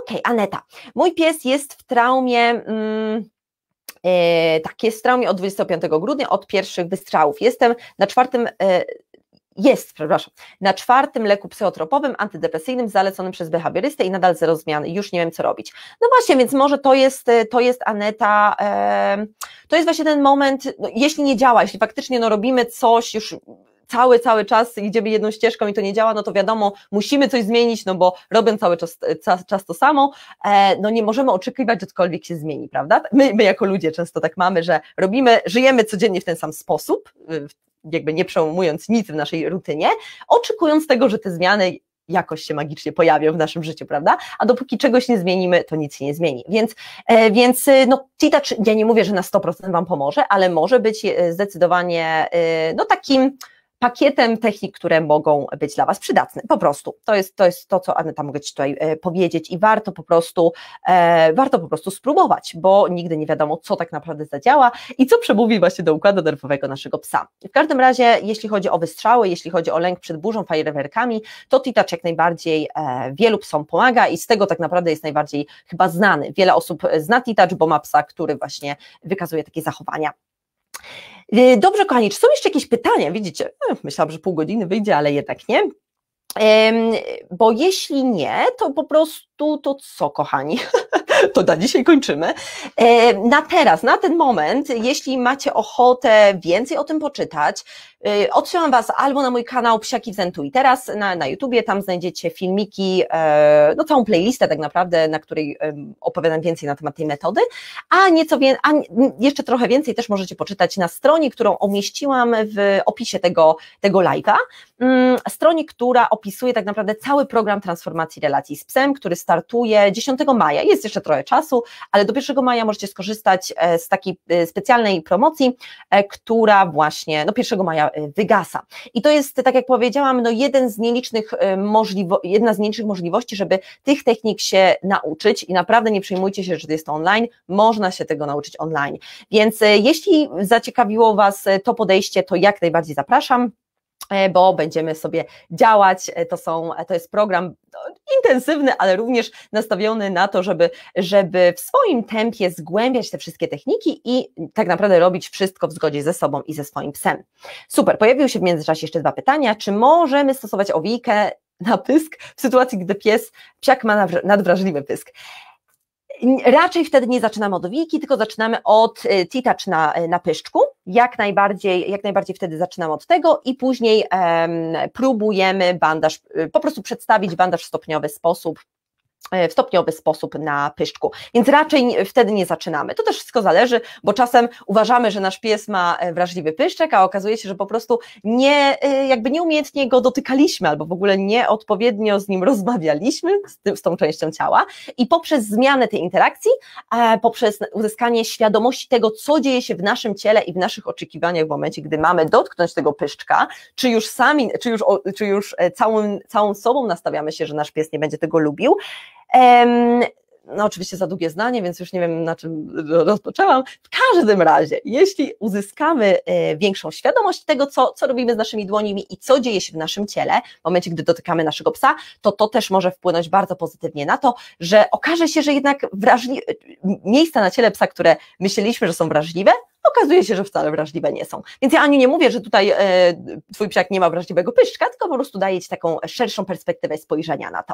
Okej, okay, Aneta. Mój pies jest w traumie. Mm, e, tak, jest w traumie od 25 grudnia, od pierwszych wystrzałów. Jestem na czwartym e, jest, przepraszam, na czwartym leku psychotropowym, antydepresyjnym, zaleconym przez behawiorystę i nadal zero zmian, już nie wiem co robić. No właśnie, więc może to jest, y, to jest Aneta, to jest właśnie ten moment, no, jeśli nie działa, jeśli faktycznie no, robimy coś już cały, cały czas idziemy jedną ścieżką i to nie działa, no to wiadomo, musimy coś zmienić, no bo robiąc cały czas, y, czas, czas to samo, e, no nie możemy oczekiwać, że cokolwiek się zmieni, prawda? My, my jako ludzie często tak mamy, że robimy, żyjemy codziennie w ten sam sposób, y, jakby nie przełomując nic w naszej rutynie, oczekując tego, że te zmiany jakoś się magicznie pojawią w naszym życiu, prawda? A dopóki czegoś nie zmienimy, to nic się nie zmieni. Więc, e, więc e, no, Titacz, ja nie mówię, że na 100% Wam pomoże, ale może być e, zdecydowanie no, takim pakietem technik, które mogą być dla Was przydatne. Po prostu. To jest to, jest to co Aneta mogę Ci tutaj e, powiedzieć i warto po prostu, e, warto po prostu spróbować, bo nigdy nie wiadomo, co tak naprawdę zadziała i co przemówi właśnie do układu nerwowego naszego psa. W każdym razie, jeśli chodzi o wystrzały, jeśli chodzi o lęk przed burzą, fajerwerkami, to Titacz jak najbardziej e, wielu psom pomaga i z tego tak naprawdę jest najbardziej chyba znany. Wiele osób zna Titacz, bo ma psa, który właśnie wykazuje takie zachowania. Y, dobrze, kochani, czy są jeszcze jakieś pytania? Widzicie, e, myślałam, że pół godziny wyjdzie, ale jednak nie. Bo jeśli nie, to po prostu to co, kochani? to na dzisiaj kończymy. E, na teraz, na ten moment, jeśli macie ochotę więcej o tym poczytać, e, odsyłam Was albo na mój kanał Psiaki Zentu i teraz na, na YouTubie, tam znajdziecie filmiki, e, no całą playlistę tak naprawdę, na której opowiadam więcej na temat tej metody, a nieco wie, a jeszcze trochę więcej też możecie poczytać na stronie, którą umieściłam w opisie tego, tego live'a, mm, stronie, która opisuje tak naprawdę cały program transformacji relacji z psem, który startuje 10 maja, jest jeszcze trochę czasu, ale do 1 maja możecie skorzystać e, z takiej e, specjalnej promocji, e, która właśnie no 1 maja wygasa. I to jest, tak jak powiedziałam, no jeden z nielicznych możliwo- jedna z nielicznych możliwości, żeby tych technik się nauczyć i naprawdę nie przejmujcie się, że jest to online, można się tego nauczyć online. Więc jeśli zaciekawiło Was to podejście, to jak najbardziej zapraszam. E, bo będziemy sobie działać. E, to, są, e, to jest program no, intensywny, ale również nastawiony na to, żeby, żeby w swoim tempie zgłębiać te wszystkie techniki i tak naprawdę robić wszystko w zgodzie ze sobą i ze swoim psem. Super, pojawiły się w międzyczasie jeszcze dwa pytania. Czy możemy stosować owijkę na pysk w sytuacji, gdy pies, psiak ma nadwrażliwy pysk? Raczej wtedy nie zaczynamy od wilki, tylko zaczynamy od e, titacz na, e, na pyszczku. Jak najbardziej, jak najbardziej wtedy zaczynamy od tego i później um, próbujemy bandaż, e, po prostu przedstawić bandaż w stopniowy sposób, E, w stopniowy sposób na pyszczku. Więc raczej wtedy nie zaczynamy. To też wszystko zależy, bo czasem uważamy, że nasz pies ma e, wrażliwy pyszczek, a okazuje się, że po prostu nie, e, jakby nieumiejętnie go dotykaliśmy albo w ogóle nieodpowiednio z nim rozmawialiśmy, z, tym, z tą częścią ciała. I poprzez zmianę tej interakcji, poprzez uzyskanie świadomości tego, co dzieje się w naszym ciele i w naszych oczekiwaniach w momencie, gdy mamy dotknąć tego pyszczka, czy już sami, czy już, czy już całym, całą sobą nastawiamy się, że nasz pies nie będzie tego lubił, no oczywiście za długie zdanie, więc już nie wiem na czym rozpoczęłam. W każdym razie, jeśli uzyskamy e, większą świadomość tego, co, co robimy z naszymi dłońmi i co dzieje się w naszym ciele w momencie, gdy dotykamy naszego psa, to to też może wpłynąć bardzo pozytywnie na to, że okaże się, że jednak wrażli... miejsca na ciele psa, które myśleliśmy, że są wrażliwe, okazuje się, że wcale wrażliwe nie są. Więc ja ani nie mówię, że tutaj e, twój psiak nie ma wrażliwego pyszczka, tylko po prostu daje ci taką szerszą perspektywę spojrzenia na to.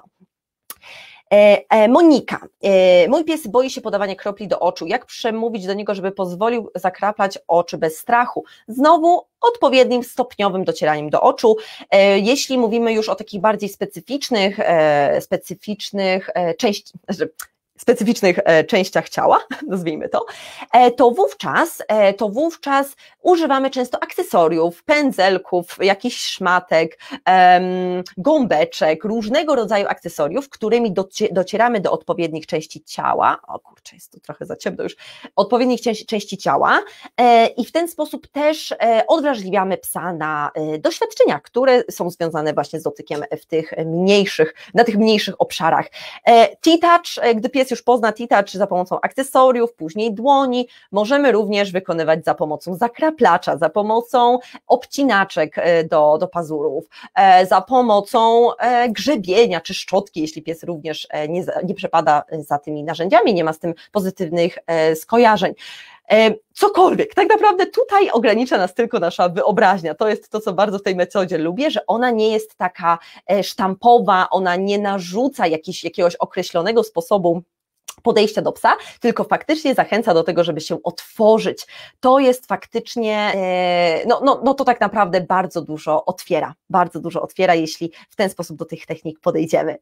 E, e, Monika, e, mój pies boi się podawania kropli do oczu. Jak przemówić do niego, żeby pozwolił zakraplać oczy bez strachu? Znowu odpowiednim stopniowym docieraniem do oczu. Jeśli mówimy już o takich bardziej specyficznych, specyficznych części, znaczy, specyficznych e, częściach ciała, nazwijmy to, e, to wówczas, e, to wówczas używamy często akcesoriów, pędzelków, jakichś szmatek, gąbeczek, różnego rodzaju akcesoriów, którymi docieramy do odpowiednich części ciała. O kurczę, jest to trochę za ciemno już. Odpowiednich części ciała i w ten sposób też odwrażliwiamy psa na doświadczenia, które są związane właśnie z dotykiem w tych mniejszych, na tych mniejszych obszarach. T-touch, gdy pies jest już pozna czy za pomocą akcesoriów, później dłoni. Możemy również wykonywać za pomocą zakraplacza, za pomocą obcinaczek e, do, do pazurów, e, za pomocą e, grzebienia czy szczotki, jeśli pies również nie, nie przepada za tymi narzędziami, nie ma z tym pozytywnych skojarzeń cokolwiek. Tak naprawdę tutaj ogranicza nas tylko nasza wyobraźnia. To jest to, co bardzo w tej metodzie lubię, że ona nie jest taka sztampowa, ona nie narzuca jakiegoś, jakiegoś określonego sposobu podejścia do psa, tylko faktycznie zachęca do tego, żeby się otworzyć. To jest faktycznie, e, no, no, no to tak naprawdę bardzo dużo otwiera, bardzo dużo otwiera, jeśli w ten sposób do tych technik podejdziemy.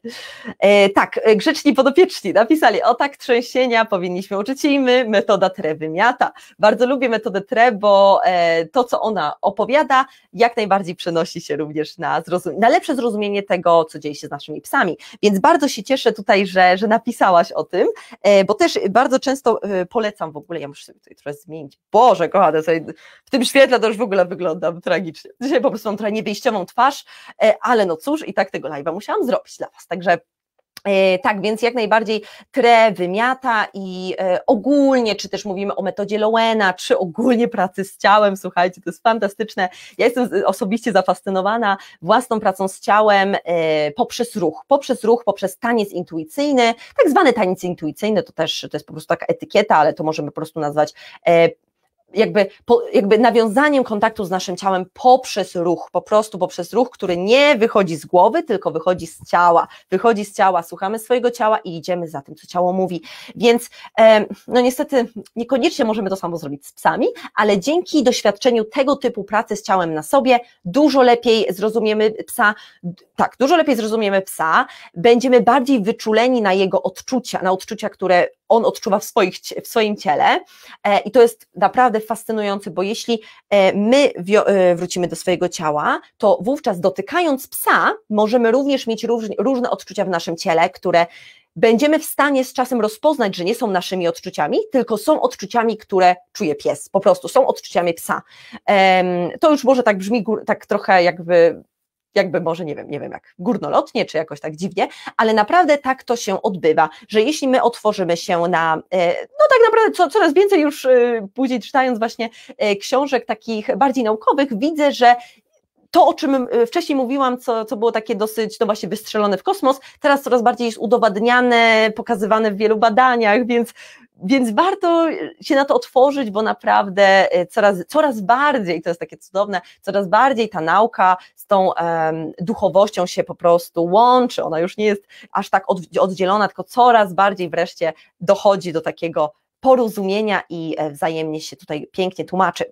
E, tak, e, grzeczni podopieczni napisali, o tak trzęsienia powinniśmy uczyć i my, metoda TRE wymiata. Bardzo lubię metodę TRE, bo to, co ona opowiada, jak najbardziej przenosi się również na, zrozum- na lepsze zrozumienie tego, co dzieje się z naszymi psami. Więc bardzo się cieszę tutaj, że, że napisałaś o tym, E, bo też bardzo często e, polecam w ogóle, ja muszę sobie tutaj trochę zmienić, Boże kochane, sobie, w tym świetle to już w ogóle wyglądam tragicznie, dzisiaj po prostu mam trochę niewyjściową twarz, e, ale no cóż, i tak tego live'a musiałam zrobić dla Was, także E, tak, więc jak najbardziej tre wymiata i e, ogólnie, czy też mówimy o metodzie Lowena, czy ogólnie pracy z ciałem, słuchajcie, to jest fantastyczne. Ja jestem osobiście zafascynowana własną pracą z ciałem e, poprzez ruch, poprzez ruch, poprzez taniec intuicyjny, tak zwany taniec intuicyjny, to też to jest po prostu taka etykieta, ale to możemy po prostu nazwać jakby, po, jakby nawiązaniem kontaktu z naszym ciałem poprzez ruch, po prostu poprzez ruch, który nie wychodzi z głowy, tylko wychodzi z ciała. Wychodzi z ciała, słuchamy swojego ciała i idziemy za tym, co ciało mówi. Więc no niestety niekoniecznie możemy to samo zrobić z psami, ale dzięki doświadczeniu tego typu pracy z ciałem na sobie dużo lepiej zrozumiemy psa, tak, dużo lepiej zrozumiemy psa, będziemy bardziej wyczuleni na jego odczucia, na odczucia, które on odczuwa w, swoich, w swoim ciele. E, I to jest naprawdę fascynujące, bo jeśli e, my e, wrócimy do swojego ciała, to wówczas dotykając psa, możemy również mieć różne odczucia w naszym ciele, które będziemy w stanie z czasem rozpoznać, że nie są naszymi odczuciami, tylko są odczuciami, które czuje pies. Po prostu są odczuciami psa. To już może tak brzmi tak trochę jakby jakby może, nie wiem, nie wiem, jak górnolotnie, czy jakoś tak dziwnie, ale naprawdę tak to się odbywa, że jeśli my otworzymy się na, e, no tak naprawdę co, coraz więcej już e, później czytając właśnie e, książek takich bardziej naukowych, widzę, że to, o czym wcześniej mówiłam, co, co było takie dosyć, no właśnie, wystrzelone w kosmos, teraz coraz bardziej jest udowadniane, pokazywane w wielu badaniach, więc więc warto się na to otworzyć, bo naprawdę e, coraz, coraz bardziej, to jest takie cudowne, coraz bardziej ta nauka z tą um, duchowością się po prostu łączy. Ona już nie jest aż tak od, oddzielona, tylko coraz bardziej wreszcie dochodzi do takiego porozumienia i e, wzajemnie się tutaj pięknie tłumaczy.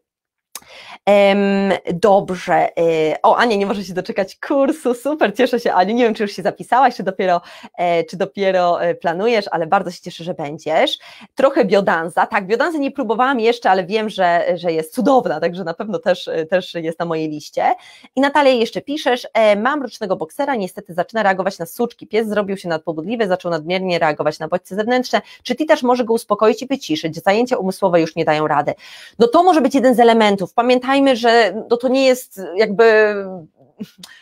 Dobrze. Y, o, Ania, nie może się doczekać kursu. Super, cieszę się, Aniu. Nie wiem, czy już się zapisałaś, czy dopiero, e, czy dopiero e, planujesz, ale bardzo się cieszę, że będziesz. Trochę biodanza. Tak, biodanza nie próbowałam jeszcze, ale wiem, że, że jest cudowna, także na pewno też, e, też jest na mojej liście. I Natalia jeszcze piszesz, mam rocznego boksera, niestety zaczyna reagować na suczki. Pies zrobił się nadpobudliwy, zaczął nadmiernie reagować na bodźce zewnętrzne. Czy ty też może go uspokoić i wyciszyć? Zajęcia umysłowe już nie dają rady. No to może być jeden z elementów, Pamiętajmy, że no to nie jest jakby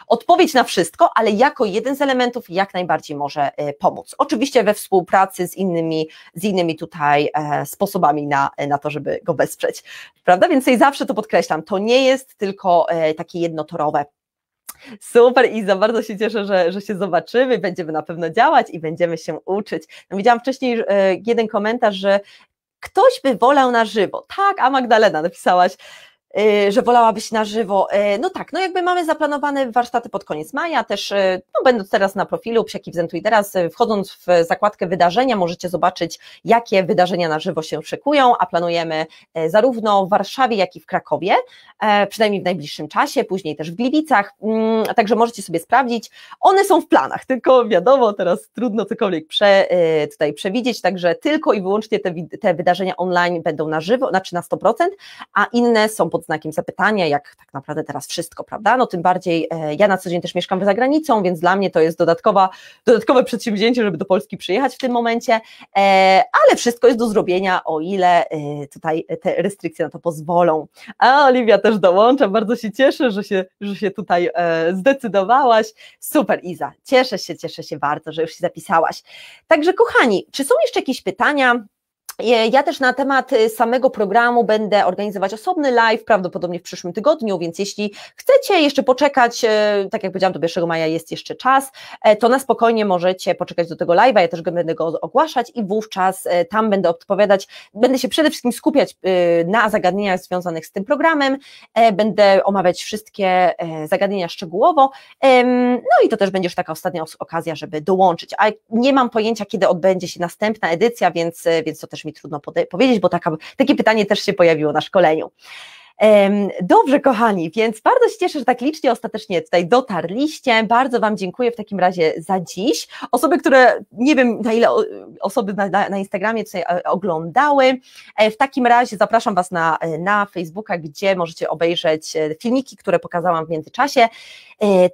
odpowiedź na wszystko, ale jako jeden z elementów jak najbardziej może e, pomóc. Oczywiście we współpracy z innymi, z innymi tutaj e, sposobami na, na to, żeby go wesprzeć. Prawda? Więc tutaj zawsze to podkreślam, to nie jest tylko e, takie jednotorowe. Super i za bardzo się cieszę, że, że się zobaczymy, będziemy na pewno działać i będziemy się uczyć. No, widziałam wcześniej jeden komentarz, że ktoś by wolał na żywo. Tak, a Magdalena napisałaś. Y, że wolałabyś na żywo. Y, no tak, no jakby mamy zaplanowane warsztaty pod koniec maja, też y, no będąc teraz na profilu Psiaki Wzentu i teraz, wchodząc w zakładkę wydarzenia, możecie zobaczyć, jakie wydarzenia na żywo się szykują, a planujemy zarówno w Warszawie, jak i w Krakowie, e, przynajmniej w najbliższym czasie, później też w Gliwicach, mm, także możecie sobie sprawdzić. One są w planach, tylko wiadomo, teraz trudno cokolwiek prze, tutaj przewidzieć, także tylko i wyłącznie te, te wydarzenia online będą na żywo, znaczy na 100%, a inne są pod znakiem zapytania, jak tak naprawdę teraz wszystko, prawda? No tym bardziej e, ja na co dzień też mieszkam za granicą, więc dla mnie to jest dodatkowa, dodatkowe przedsięwzięcie, żeby do Polski przyjechać w tym momencie, e, ale wszystko jest do zrobienia, o ile e, tutaj te restrykcje na to pozwolą. A Oliwia też dołącza, bardzo się cieszę, że się, że się tutaj zdecydowałaś. Super Iza, cieszę się, cieszę się bardzo, że już się zapisałaś. Także kochani, czy są jeszcze jakieś pytania? E, ja też na temat y, samego programu będę organizować osobny live, prawdopodobnie w przyszłym tygodniu, więc jeśli chcecie jeszcze poczekać, e, tak jak powiedziałam, do 1 maja jest jeszcze czas, e, to na spokojnie możecie poczekać do tego live'a, ja też będę go ogłaszać i wówczas tam będę odpowiadać, będę się przede wszystkim skupiać y, na zagadnieniach związanych z tym programem, będę omawiać wszystkie zagadnienia szczegółowo, no i to też będzie już taka ostatnia okazja, żeby dołączyć, a nie mam pojęcia, kiedy odbędzie się następna edycja, więc, więc to też też mi trudno powiedzieć, bo taka, takie pytanie też się pojawiło na szkoleniu. Dobrze, kochani, więc bardzo się cieszę, że tak licznie ostatecznie tutaj dotarliście. Bardzo Wam dziękuję w takim razie za dziś. Osoby, które nie wiem, na ile osoby na, na, Instagramie tutaj e, oglądały, e, w takim razie zapraszam Was na, e, na Facebooka, gdzie możecie obejrzeć filmiki, które pokazałam w międzyczasie.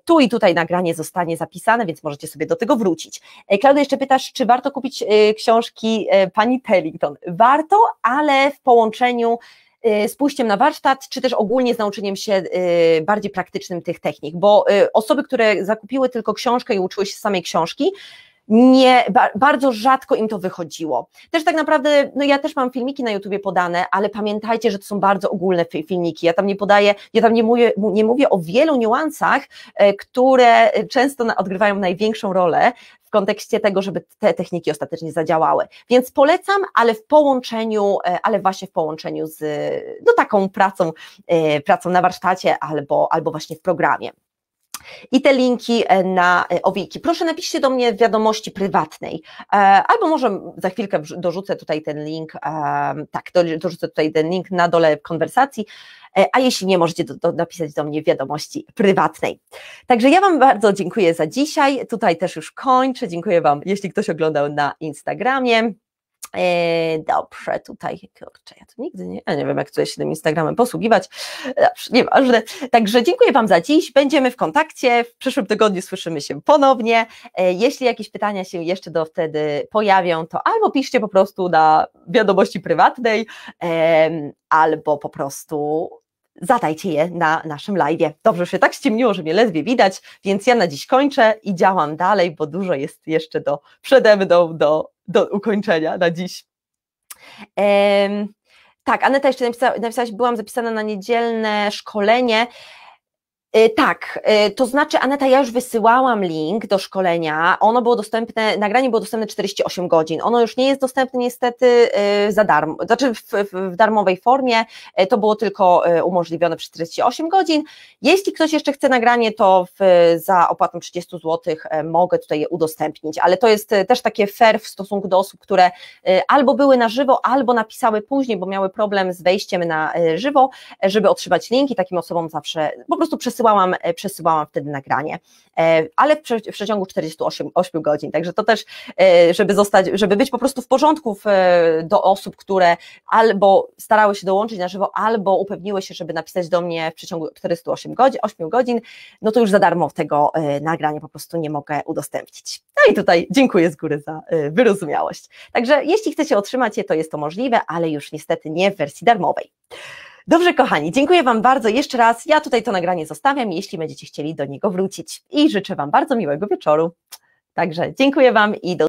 Tu i tutaj nagranie zostanie zapisane, więc możecie sobie do tego wrócić. Klaudia, jeszcze pytasz, czy warto kupić książki pani Tellington? Warto, ale w połączeniu Y, z pójściem na warsztat, czy też ogólnie z nauczeniem się y, bardziej praktycznym tych technik, bo y, osoby, które zakupiły tylko książkę i uczyły się samej książki, nie, ba, bardzo rzadko im to wychodziło. Też tak naprawdę, no ja też mam filmiki na YouTubie podane, ale pamiętajcie, że to są bardzo ogólne filmiki. Ja tam nie podaję, ja tam nie mówię, nie mówię o wielu niuansach, e, które często odgrywają największą rolę w kontekście tego, żeby te techniki ostatecznie zadziałały. Więc polecam, ale w połączeniu, e, ale właśnie w połączeniu z no, taką pracą, e, pracą na warsztacie albo, albo właśnie w programie i te linki e, na e, owiki. Proszę napiszcie do mnie w wiadomości prywatnej, e, albo może za chwilkę dorzucę tutaj ten link, tak, dorzucę tutaj ten link na dole konwersacji, a jeśli nie, możecie do, do, napisać do mnie w wiadomości prywatnej. Także ja Wam bardzo dziękuję za dzisiaj, tutaj też już kończę, dziękuję Wam, jeśli ktoś oglądał na Instagramie. Yy, dobrze, tutaj, kurczę, ja to nigdy nie, ja nie wiem, jak tutaj się tym Instagramem posługiwać, dobrze, nieważne. Także dziękuję Wam za dziś, będziemy w kontakcie, w przyszłym tygodniu słyszymy się ponownie. Yy, jeśli jakieś pytania się jeszcze do wtedy pojawią, to albo piszcie po prostu na wiadomości prywatnej, albo po prostu zadajcie je na naszym live. Dobrze, już się tak ściemniło, że mnie ledwie widać, więc ja na dziś kończę i działam dalej, bo dużo jest jeszcze do, przede mną do, do ukończenia na dziś. tak, Aneta jeszcze napisała, napisałaś, byłam zapisana na niedzielne szkolenie. E, tak, e, to znaczy, Aneta, ja już wysyłałam link do szkolenia. Ono było dostępne, nagranie było dostępne 48 godzin. Ono już nie jest dostępne niestety e, za darmo, znaczy w, w, darmowej formie. To było tylko umożliwione przez 48 godzin. Jeśli ktoś jeszcze chce nagranie, to w, za opłatą 30 zł mogę tutaj je udostępnić, ale to jest też takie fair w stosunku do osób, które albo były na żywo, albo napisały później, bo miały problem z wejściem na żywo, żeby otrzymać linki. Takim osobom zawsze po prostu przesyłam przesyłałam, e, przesyłałam wtedy nagranie, e, ale w, prze, w przeciągu 48 8 godzin, także to też, e, żeby zostać, żeby być po prostu w porządku w, do osób, które albo starały się dołączyć na żywo, albo upewniły się, żeby napisać do mnie w przeciągu 48 godzin, 8 godzin, no to już za darmo tego nagrania po prostu nie mogę udostępnić. No i tutaj dziękuję z góry za wyrozumiałość. Także jeśli chcecie otrzymać je, to jest to możliwe, ale już niestety nie w wersji darmowej. Dobrze, kochani, dziękuję Wam bardzo jeszcze raz. Ja tutaj to nagranie zostawiam, jeśli będziecie chcieli do niego wrócić. I życzę Wam bardzo miłego wieczoru. Także dziękuję Wam i do